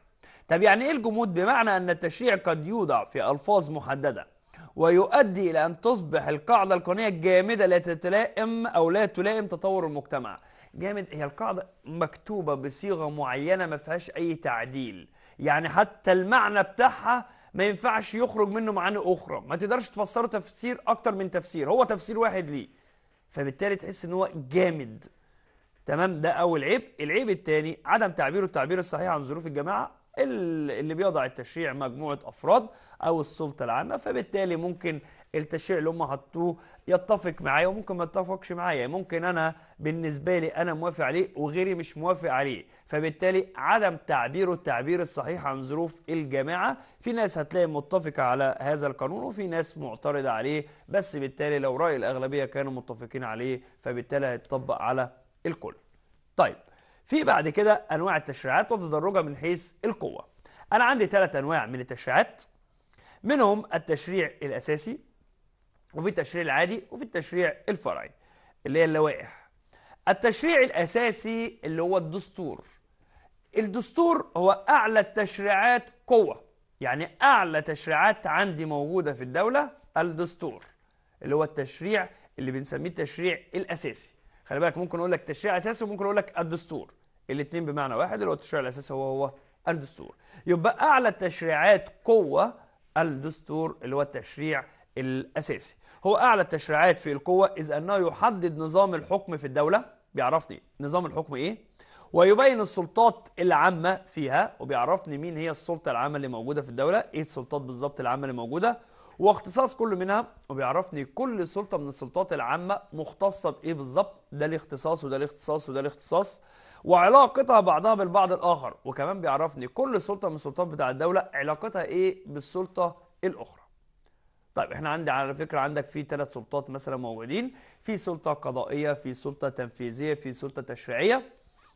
طب يعني ايه الجمود بمعنى ان التشريع قد يوضع في الفاظ محدده ويؤدي إلى أن تصبح القاعدة القانونية الجامدة لا تتلائم أو لا تلائم تطور المجتمع جامد هي القاعدة مكتوبة بصيغة معينة ما فيهاش أي تعديل يعني حتى المعنى بتاعها ما ينفعش يخرج منه معاني أخرى ما تقدرش تفسره تفسير أكتر من تفسير هو تفسير واحد ليه فبالتالي تحس إن هو جامد تمام ده أول عيب العيب الثاني عدم تعبيره التعبير الصحيح عن ظروف الجماعة اللي بيضع التشريع مجموعة أفراد أو السلطة العامة فبالتالي ممكن التشريع اللي هم حطوه يتفق معايا وممكن ما يتفقش معايا ممكن أنا بالنسبة لي أنا موافق عليه وغيري مش موافق عليه فبالتالي عدم تعبيره التعبير الصحيح عن ظروف الجماعة في ناس هتلاقي متفقة على هذا القانون وفي ناس معترضة عليه بس بالتالي لو رأي الأغلبية كانوا متفقين عليه فبالتالي هيتطبق على الكل طيب في بعد كده انواع التشريعات وتدرجها من حيث القوه انا عندي ثلاث انواع من التشريعات منهم التشريع الاساسي وفي التشريع العادي وفي التشريع الفرعي اللي هي اللوائح التشريع الاساسي اللي هو الدستور الدستور هو اعلى التشريعات قوه يعني اعلى تشريعات عندي موجوده في الدوله الدستور اللي هو التشريع اللي بنسميه التشريع الاساسي خلي بالك ممكن اقول لك تشريع اساسي وممكن اقول لك الدستور الاثنين بمعنى واحد اللي هو التشريع الاساسي هو هو الدستور يبقى اعلى التشريعات قوه الدستور اللي هو التشريع الاساسي هو اعلى التشريعات في القوه اذ انه يحدد نظام الحكم في الدوله بيعرفني نظام الحكم ايه ويبين السلطات العامه فيها وبيعرفني مين هي السلطه العامه اللي موجوده في الدوله ايه السلطات بالظبط العامه اللي موجوده واختصاص كل منها وبيعرفني كل سلطه من السلطات العامه مختصه بايه بالظبط ده ليه اختصاص وده ليه اختصاص وده ليه اختصاص وعلاقتها بعضها بالبعض الاخر وكمان بيعرفني كل سلطه من السلطات بتاع الدوله علاقتها ايه بالسلطه الاخرى طيب احنا عندي على فكره عندك في ثلاث سلطات مثلا موجودين في سلطه قضائيه في سلطه تنفيذيه في سلطه تشريعيه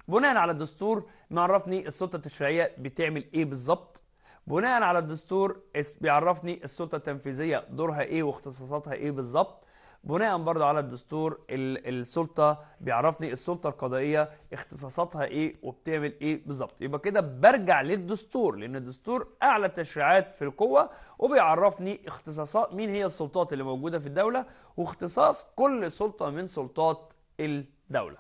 بناء على الدستور معرفني السلطه التشريعيه بتعمل ايه بالظبط بناء على الدستور بيعرفني السلطه التنفيذيه دورها ايه واختصاصاتها ايه بالظبط بناء برضه على الدستور السلطه بيعرفني السلطه القضائيه اختصاصاتها ايه وبتعمل ايه بالظبط يبقى كده برجع للدستور لان الدستور اعلى تشريعات في القوه وبيعرفني اختصاصات مين هي السلطات اللي موجوده في الدوله واختصاص كل سلطه من سلطات الدوله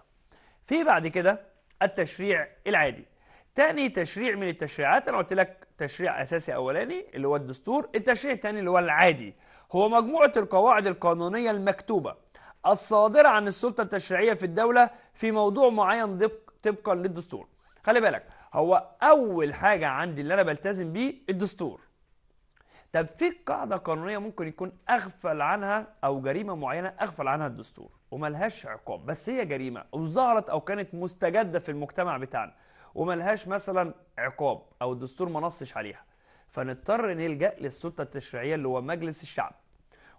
في بعد كده التشريع العادي تاني تشريع من التشريعات انا قلت لك تشريع اساسي اولاني اللي هو الدستور التشريع الثاني اللي هو العادي هو مجموعه القواعد القانونيه المكتوبه الصادره عن السلطه التشريعيه في الدوله في موضوع معين طبقا للدستور خلي بالك هو اول حاجه عندي اللي انا بلتزم بيه الدستور طب في قاعده قانونيه ممكن يكون اغفل عنها او جريمه معينه اغفل عنها الدستور وملهاش عقاب بس هي جريمه او او كانت مستجده في المجتمع بتاعنا وملهاش مثلا عقاب او الدستور ما نصش عليها فنضطر نلجا للسلطه التشريعيه اللي هو مجلس الشعب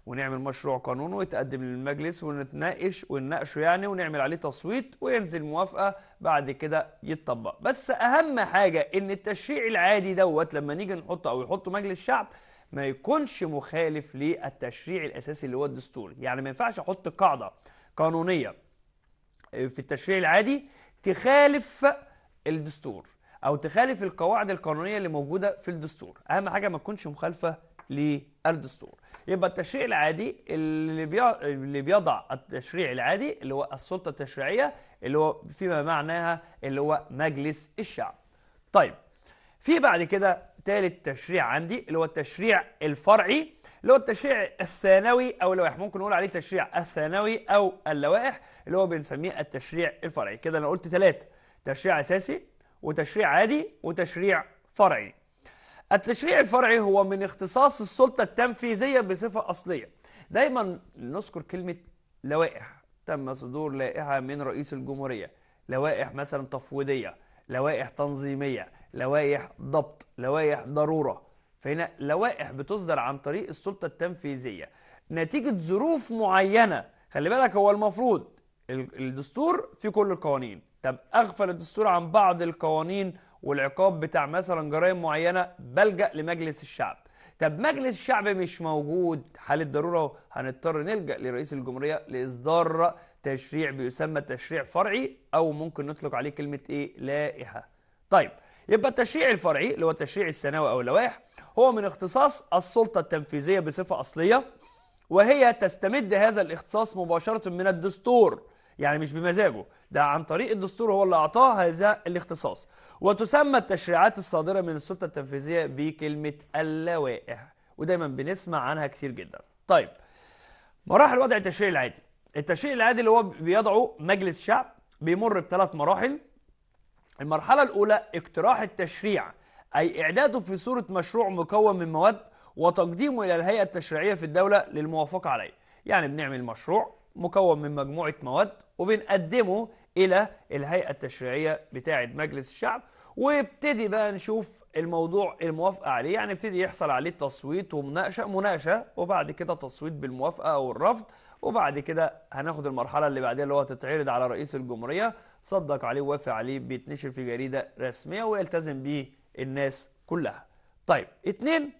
ونعمل مشروع قانون ويتقدم للمجلس ونتناقش ونناقشه يعني ونعمل عليه تصويت وينزل موافقه بعد كده يتطبق بس اهم حاجه ان التشريع العادي دوت لما نيجي نحطه او يحطه مجلس الشعب ما يكونش مخالف للتشريع الاساسي اللي هو الدستور يعني ما ينفعش احط قاعده قانونيه في التشريع العادي تخالف الدستور او تخالف القواعد القانونيه اللي موجوده في الدستور اهم حاجه ما تكونش مخالفه للدستور يبقى التشريع العادي اللي بي... اللي بيضع التشريع العادي اللي هو السلطه التشريعيه اللي هو فيما معناها اللي هو مجلس الشعب طيب في بعد كده ثالث تشريع عندي اللي هو التشريع الفرعي اللي هو التشريع الثانوي او اللوائح ممكن نقول عليه تشريع الثانوي او اللوائح اللي هو بنسميه التشريع الفرعي كده انا قلت ثلاثه تشريع أساسي وتشريع عادي وتشريع فرعي التشريع الفرعي هو من اختصاص السلطة التنفيذية بصفة أصلية دايما نذكر كلمة لوائح تم صدور لائحة من رئيس الجمهورية لوائح مثلا تفويضية لوائح تنظيمية لوائح ضبط لوائح ضرورة فهنا لوائح بتصدر عن طريق السلطة التنفيذية نتيجة ظروف معينة خلي بالك هو المفروض الدستور في كل القوانين طب اغفل الدستور عن بعض القوانين والعقاب بتاع مثلا جرائم معينه بلجا لمجلس الشعب طب مجلس الشعب مش موجود حاله ضروره هنضطر نلجا لرئيس الجمهوريه لاصدار تشريع بيسمى تشريع فرعي او ممكن نطلق عليه كلمه ايه لائحه طيب يبقى التشريع الفرعي اللي هو التشريع السنوي او اللوائح هو من اختصاص السلطه التنفيذيه بصفه اصليه وهي تستمد هذا الاختصاص مباشره من الدستور يعني مش بمزاجه ده عن طريق الدستور هو اللي أعطاه هذا الاختصاص وتسمى التشريعات الصادرة من السلطة التنفيذية بكلمة اللوائح ودايما بنسمع عنها كتير جدا طيب مراحل وضع التشريع العادي التشريع العادي اللي هو بيضعه مجلس شعب بيمر بثلاث مراحل المرحلة الأولى اقتراح التشريع أي إعداده في صورة مشروع مكون من مواد وتقديمه إلى الهيئة التشريعية في الدولة للموافقة عليه يعني بنعمل مشروع مكون من مجموعة مواد وبنقدمه إلى الهيئة التشريعية بتاعة مجلس الشعب ويبتدي بقى نشوف الموضوع الموافقة عليه يعني يبتدي يحصل عليه تصويت ومناقشة مناقشة وبعد كده تصويت بالموافقة أو الرفض وبعد كده هناخد المرحلة اللي بعدها اللي هو تتعرض على رئيس الجمهورية تصدق عليه ووافق عليه بيتنشر في جريدة رسمية ويلتزم به الناس كلها طيب اتنين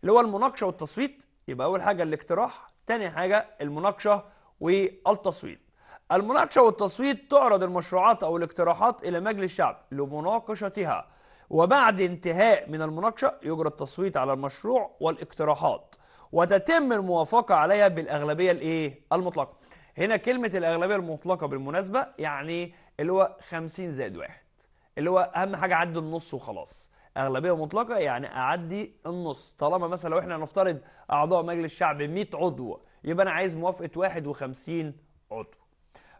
اللي هو المناقشة والتصويت يبقى أول حاجة الاقتراح تاني حاجة المناقشة والتصويت المناقشة والتصويت تعرض المشروعات أو الاقتراحات إلى مجلس الشعب لمناقشتها وبعد انتهاء من المناقشة يجرى التصويت على المشروع والاقتراحات وتتم الموافقة عليها بالأغلبية الإيه؟ المطلقة هنا كلمة الأغلبية المطلقة بالمناسبة يعني اللي هو 50 زائد واحد اللي هو أهم حاجة عد النص وخلاص أغلبية مطلقة يعني أعدي النص طالما مثلا لو إحنا نفترض أعضاء مجلس الشعب 100 عضو يبقى انا عايز موافقه 51 عضو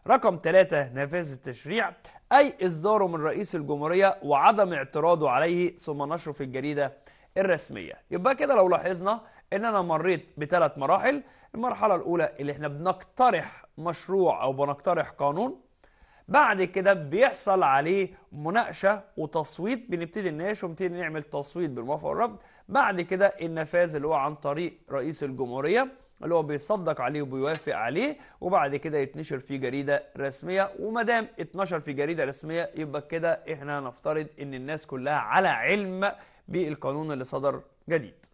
رقم ثلاثة نفاذ التشريع أي إصداره من رئيس الجمهورية وعدم اعتراضه عليه ثم نشره في الجريدة الرسمية يبقى كده لو لاحظنا إن أنا مريت بثلاث مراحل المرحلة الأولى اللي إحنا بنقترح مشروع أو بنقترح قانون بعد كده بيحصل عليه مناقشة وتصويت بنبتدي نناقش ونبتدي نعمل تصويت بالموافقة والرفض بعد كده النفاذ اللي هو عن طريق رئيس الجمهورية اللي هو بيصدق عليه وبيوافق عليه وبعد كده يتنشر في جريده رسميه وما دام اتنشر في جريده رسميه يبقى كده احنا نفترض ان الناس كلها على علم بالقانون اللي صدر جديد.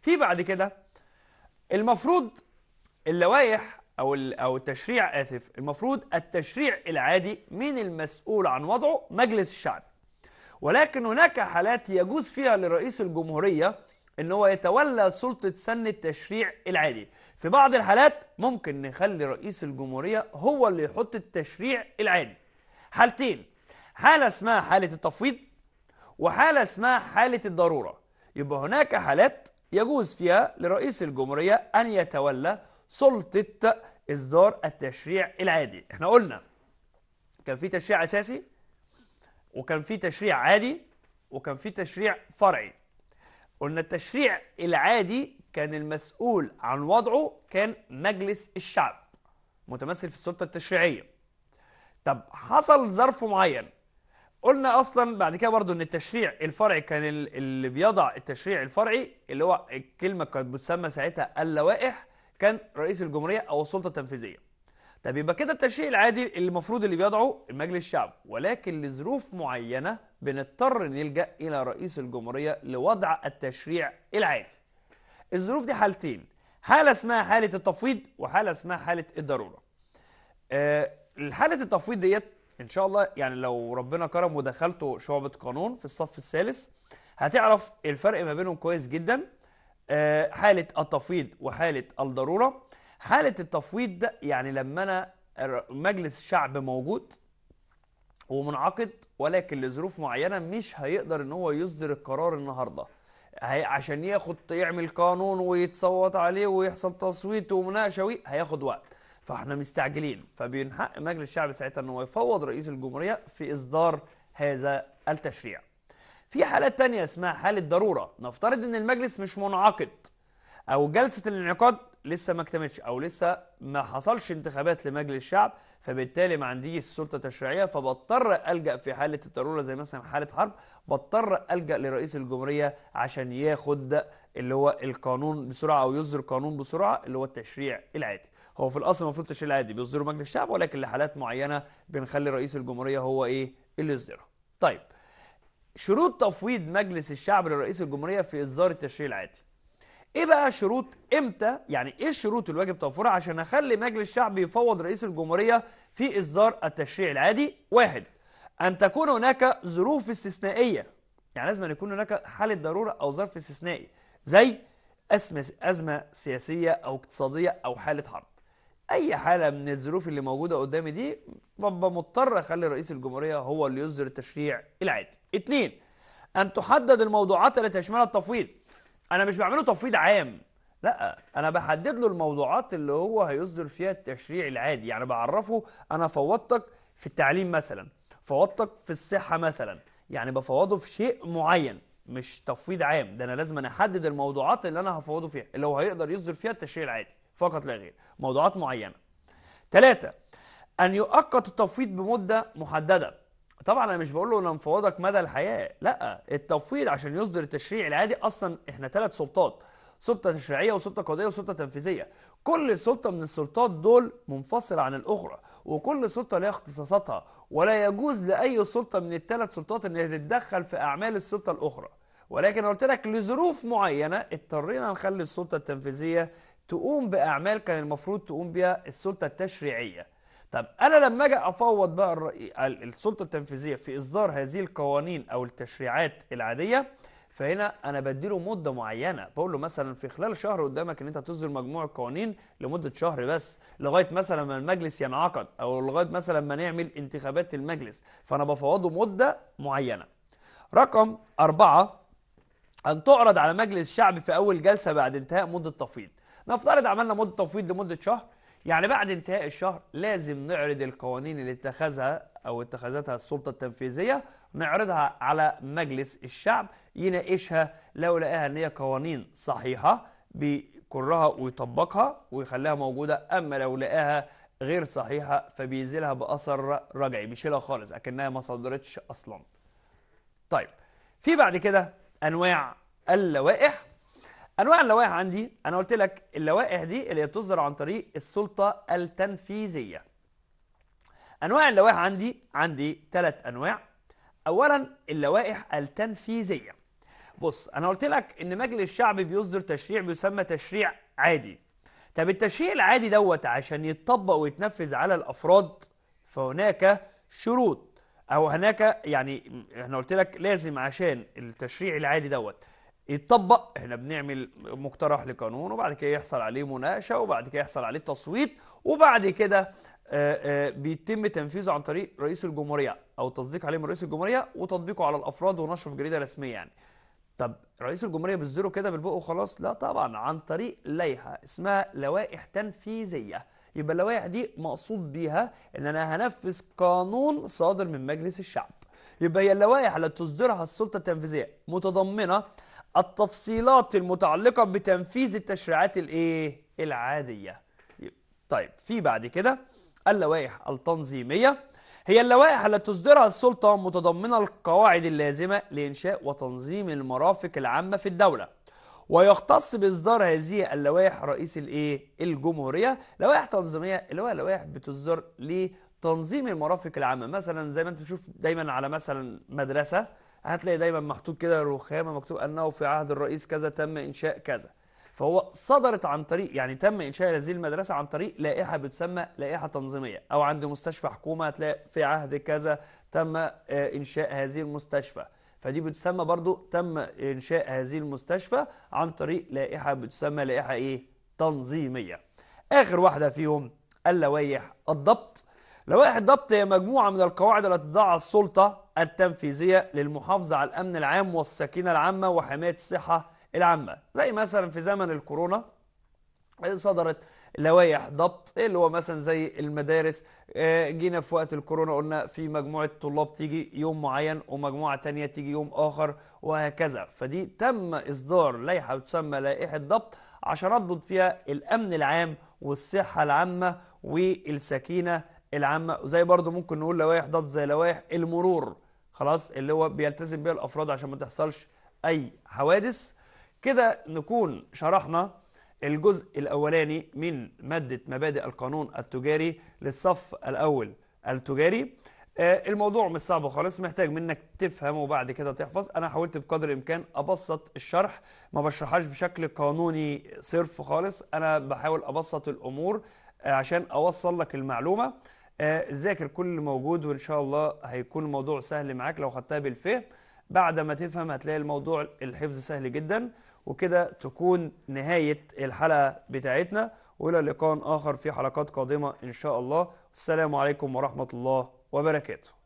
في بعد كده المفروض اللوائح او او التشريع اسف المفروض التشريع العادي من المسؤول عن وضعه مجلس الشعب ولكن هناك حالات يجوز فيها لرئيس الجمهوريه ان هو يتولى سلطة سن التشريع العادي في بعض الحالات ممكن نخلي رئيس الجمهورية هو اللي يحط التشريع العادي حالتين حالة اسمها حالة التفويض وحالة اسمها حالة الضرورة يبقى هناك حالات يجوز فيها لرئيس الجمهورية أن يتولى سلطة إصدار التشريع العادي احنا قلنا كان في تشريع أساسي وكان في تشريع عادي وكان في تشريع فرعي قلنا التشريع العادي كان المسؤول عن وضعه كان مجلس الشعب متمثل في السلطة التشريعية طب حصل ظرف معين قلنا اصلا بعد كده برضو ان التشريع الفرعي كان اللي بيضع التشريع الفرعي اللي هو الكلمه كانت بتسمى ساعتها اللوائح كان رئيس الجمهوريه او السلطه التنفيذيه طب يبقى كده التشريع العادي اللي المفروض اللي بيضعه المجلس الشعب ولكن لظروف معينه بنضطر نلجا الى رئيس الجمهوريه لوضع التشريع العادي. الظروف دي حالتين حاله اسمها حاله التفويض وحاله اسمها حاله الضروره. أه حاله التفويض ديت ان شاء الله يعني لو ربنا كرم ودخلته شعبه قانون في الصف الثالث هتعرف الفرق ما بينهم كويس جدا. أه حاله التفويض وحاله الضروره حالة التفويض ده يعني لما أنا مجلس شعب موجود ومنعقد ولكن لظروف معينة مش هيقدر إن هو يصدر القرار النهاردة عشان ياخد يعمل قانون ويتصوت عليه ويحصل تصويت ومناقشة وي هياخد وقت فاحنا مستعجلين فبينحق حق مجلس الشعب ساعتها ان هو يفوض رئيس الجمهورية في إصدار هذا التشريع في حالة تانية اسمها حالة ضرورة نفترض ان المجلس مش منعقد او جلسة الانعقاد لسه ما اكتملش او لسه ما حصلش انتخابات لمجلس الشعب فبالتالي ما عنديش سلطه تشريعيه فبضطر الجا في حاله الضروره زي مثلا حاله حرب بضطر الجا لرئيس الجمهوريه عشان ياخد اللي هو القانون بسرعه او يصدر قانون بسرعه اللي هو التشريع العادي هو في الاصل المفروض التشريع العادي بيصدره مجلس الشعب ولكن لحالات معينه بنخلي رئيس الجمهوريه هو ايه اللي يصدره طيب شروط تفويض مجلس الشعب لرئيس الجمهوريه في اصدار التشريع العادي ايه بقى شروط امتى يعني ايه الشروط الواجب توفرها عشان اخلي مجلس الشعب يفوض رئيس الجمهوريه في اصدار التشريع العادي واحد ان تكون هناك ظروف استثنائيه يعني لازم أن يكون هناك حاله ضروره او ظرف استثنائي زي أزمة, أزمة سياسية أو اقتصادية أو حالة حرب أي حالة من الظروف اللي موجودة قدامي دي ببقى مضطر أخلي رئيس الجمهورية هو اللي يصدر التشريع العادي اتنين أن تحدد الموضوعات التي يشملها التفويض انا مش بعمله تفويض عام لا انا بحدد له الموضوعات اللي هو هيصدر فيها التشريع العادي يعني بعرفه انا فوضتك في التعليم مثلا فوضتك في الصحه مثلا يعني بفوضه في شيء معين مش تفويض عام ده انا لازم أنا احدد الموضوعات اللي انا هفوضه فيها اللي هو هيقدر يصدر فيها التشريع العادي فقط لا غير موضوعات معينه ثلاثة أن يؤقت التفويض بمدة محددة طبعا انا مش بقول له ننفوضك مدى الحياه لا التفويض عشان يصدر التشريع العادي اصلا احنا ثلاث سلطات سلطه تشريعيه وسلطه قضائيه وسلطه تنفيذيه كل سلطه من السلطات دول منفصله عن الاخرى وكل سلطه لها اختصاصاتها ولا يجوز لاي سلطه من الثلاث سلطات ان تتدخل في اعمال السلطه الاخرى ولكن قلت لك لظروف معينه اضطرينا نخلي السلطه التنفيذيه تقوم باعمال كان المفروض تقوم بها السلطه التشريعيه طب انا لما اجي افوض بقى السلطه التنفيذيه في اصدار هذه القوانين او التشريعات العاديه فهنا انا بديله مده معينه بقول له مثلا في خلال شهر قدامك ان انت تصدر مجموع القوانين لمده شهر بس لغايه مثلا ما المجلس ينعقد او لغايه مثلا ما نعمل انتخابات المجلس فانا بفوضه مده معينه رقم أربعة أن تعرض على مجلس الشعب في أول جلسة بعد انتهاء مدة تفويض نفترض عملنا مدة تفويض لمدة شهر يعني بعد انتهاء الشهر لازم نعرض القوانين اللي اتخذها أو اتخذتها السلطة التنفيذية نعرضها على مجلس الشعب يناقشها لو لقاها إن هي قوانين صحيحة بيكرها ويطبقها ويخليها موجودة أما لو لقاها غير صحيحة فبينزلها بأثر رجعي بيشيلها خالص أكنها ما صدرتش أصلا طيب في بعد كده أنواع اللوائح انواع اللوائح عندي انا قلت لك اللوائح دي اللي بتصدر عن طريق السلطه التنفيذيه انواع اللوائح عندي عندي ثلاث انواع اولا اللوائح التنفيذيه بص انا قلت لك ان مجلس الشعب بيصدر تشريع بيسمى تشريع عادي طب التشريع العادي دوت عشان يتطبق ويتنفذ على الافراد فهناك شروط او هناك يعني احنا قلت لك لازم عشان التشريع العادي دوت يتطبق احنا بنعمل مقترح لقانون وبعد كده يحصل عليه مناقشه وبعد كده يحصل عليه تصويت وبعد كده آه، آه، بيتم تنفيذه عن طريق رئيس الجمهوريه او التصديق عليه من رئيس الجمهوريه وتطبيقه على الافراد ونشره في جريده رسميه يعني طب رئيس الجمهوريه بيصدره كده بالبق وخلاص لا طبعا عن طريق لائحه اسمها لوائح تنفيذيه يبقى اللوائح دي مقصود بيها ان انا هنفذ قانون صادر من مجلس الشعب يبقى هي اللوائح اللي تصدرها السلطه التنفيذيه متضمنه التفصيلات المتعلقة بتنفيذ التشريعات الايه العادية طيب في بعد كده اللوائح التنظيمية هي اللوائح التي تصدرها السلطة متضمنة القواعد اللازمة لإنشاء وتنظيم المرافق العامة في الدولة ويختص بإصدار هذه اللوائح رئيس الإيه؟ الجمهورية لوائح تنظيمية اللي هو لوائح بتصدر لتنظيم المرافق العامة مثلا زي ما أنت بتشوف دايما على مثلا مدرسة هتلاقي دايما محطوط كده رخامه مكتوب انه في عهد الرئيس كذا تم انشاء كذا فهو صدرت عن طريق يعني تم انشاء هذه المدرسه عن طريق لائحه بتسمى لائحه تنظيميه او عند مستشفى حكومه هتلاقي في عهد كذا تم آه، انشاء هذه المستشفى فدي بتسمى برضو تم انشاء هذه المستشفى عن طريق لائحه بتسمى لائحه ايه تنظيميه اخر واحده فيهم اللوائح الضبط لوائح الضبط هي مجموعة من القواعد التي تضعها السلطة التنفيذية للمحافظة على الأمن العام والسكينة العامة وحماية الصحة العامة زي مثلا في زمن الكورونا صدرت لوائح ضبط اللي هو مثلا زي المدارس آه، جينا في وقت الكورونا قلنا في مجموعة طلاب تيجي يوم معين ومجموعة تانية تيجي يوم آخر وهكذا فدي تم إصدار لائحة تسمى لائحة ضبط عشان أضبط فيها الأمن العام والصحة العامة والسكينة العامة زي برضو ممكن نقول لوائح ضبط زي لوائح المرور خلاص اللي هو بيلتزم بيها الأفراد عشان ما تحصلش أي حوادث كده نكون شرحنا الجزء الأولاني من مادة مبادئ القانون التجاري للصف الأول التجاري آه، الموضوع مش صعب خالص محتاج منك تفهم وبعد كده تحفظ انا حاولت بقدر الامكان ابسط الشرح ما بشرحهاش بشكل قانوني صرف خالص انا بحاول ابسط الامور آه، عشان اوصل لك المعلومه آه، ذاكر كل اللي موجود وان شاء الله هيكون الموضوع سهل معاك لو خدتها بالفهم بعد ما تفهم هتلاقي الموضوع الحفظ سهل جدا وكده تكون نهايه الحلقه بتاعتنا والى لقاء اخر في حلقات قادمه ان شاء الله السلام عليكم ورحمه الله وبركاته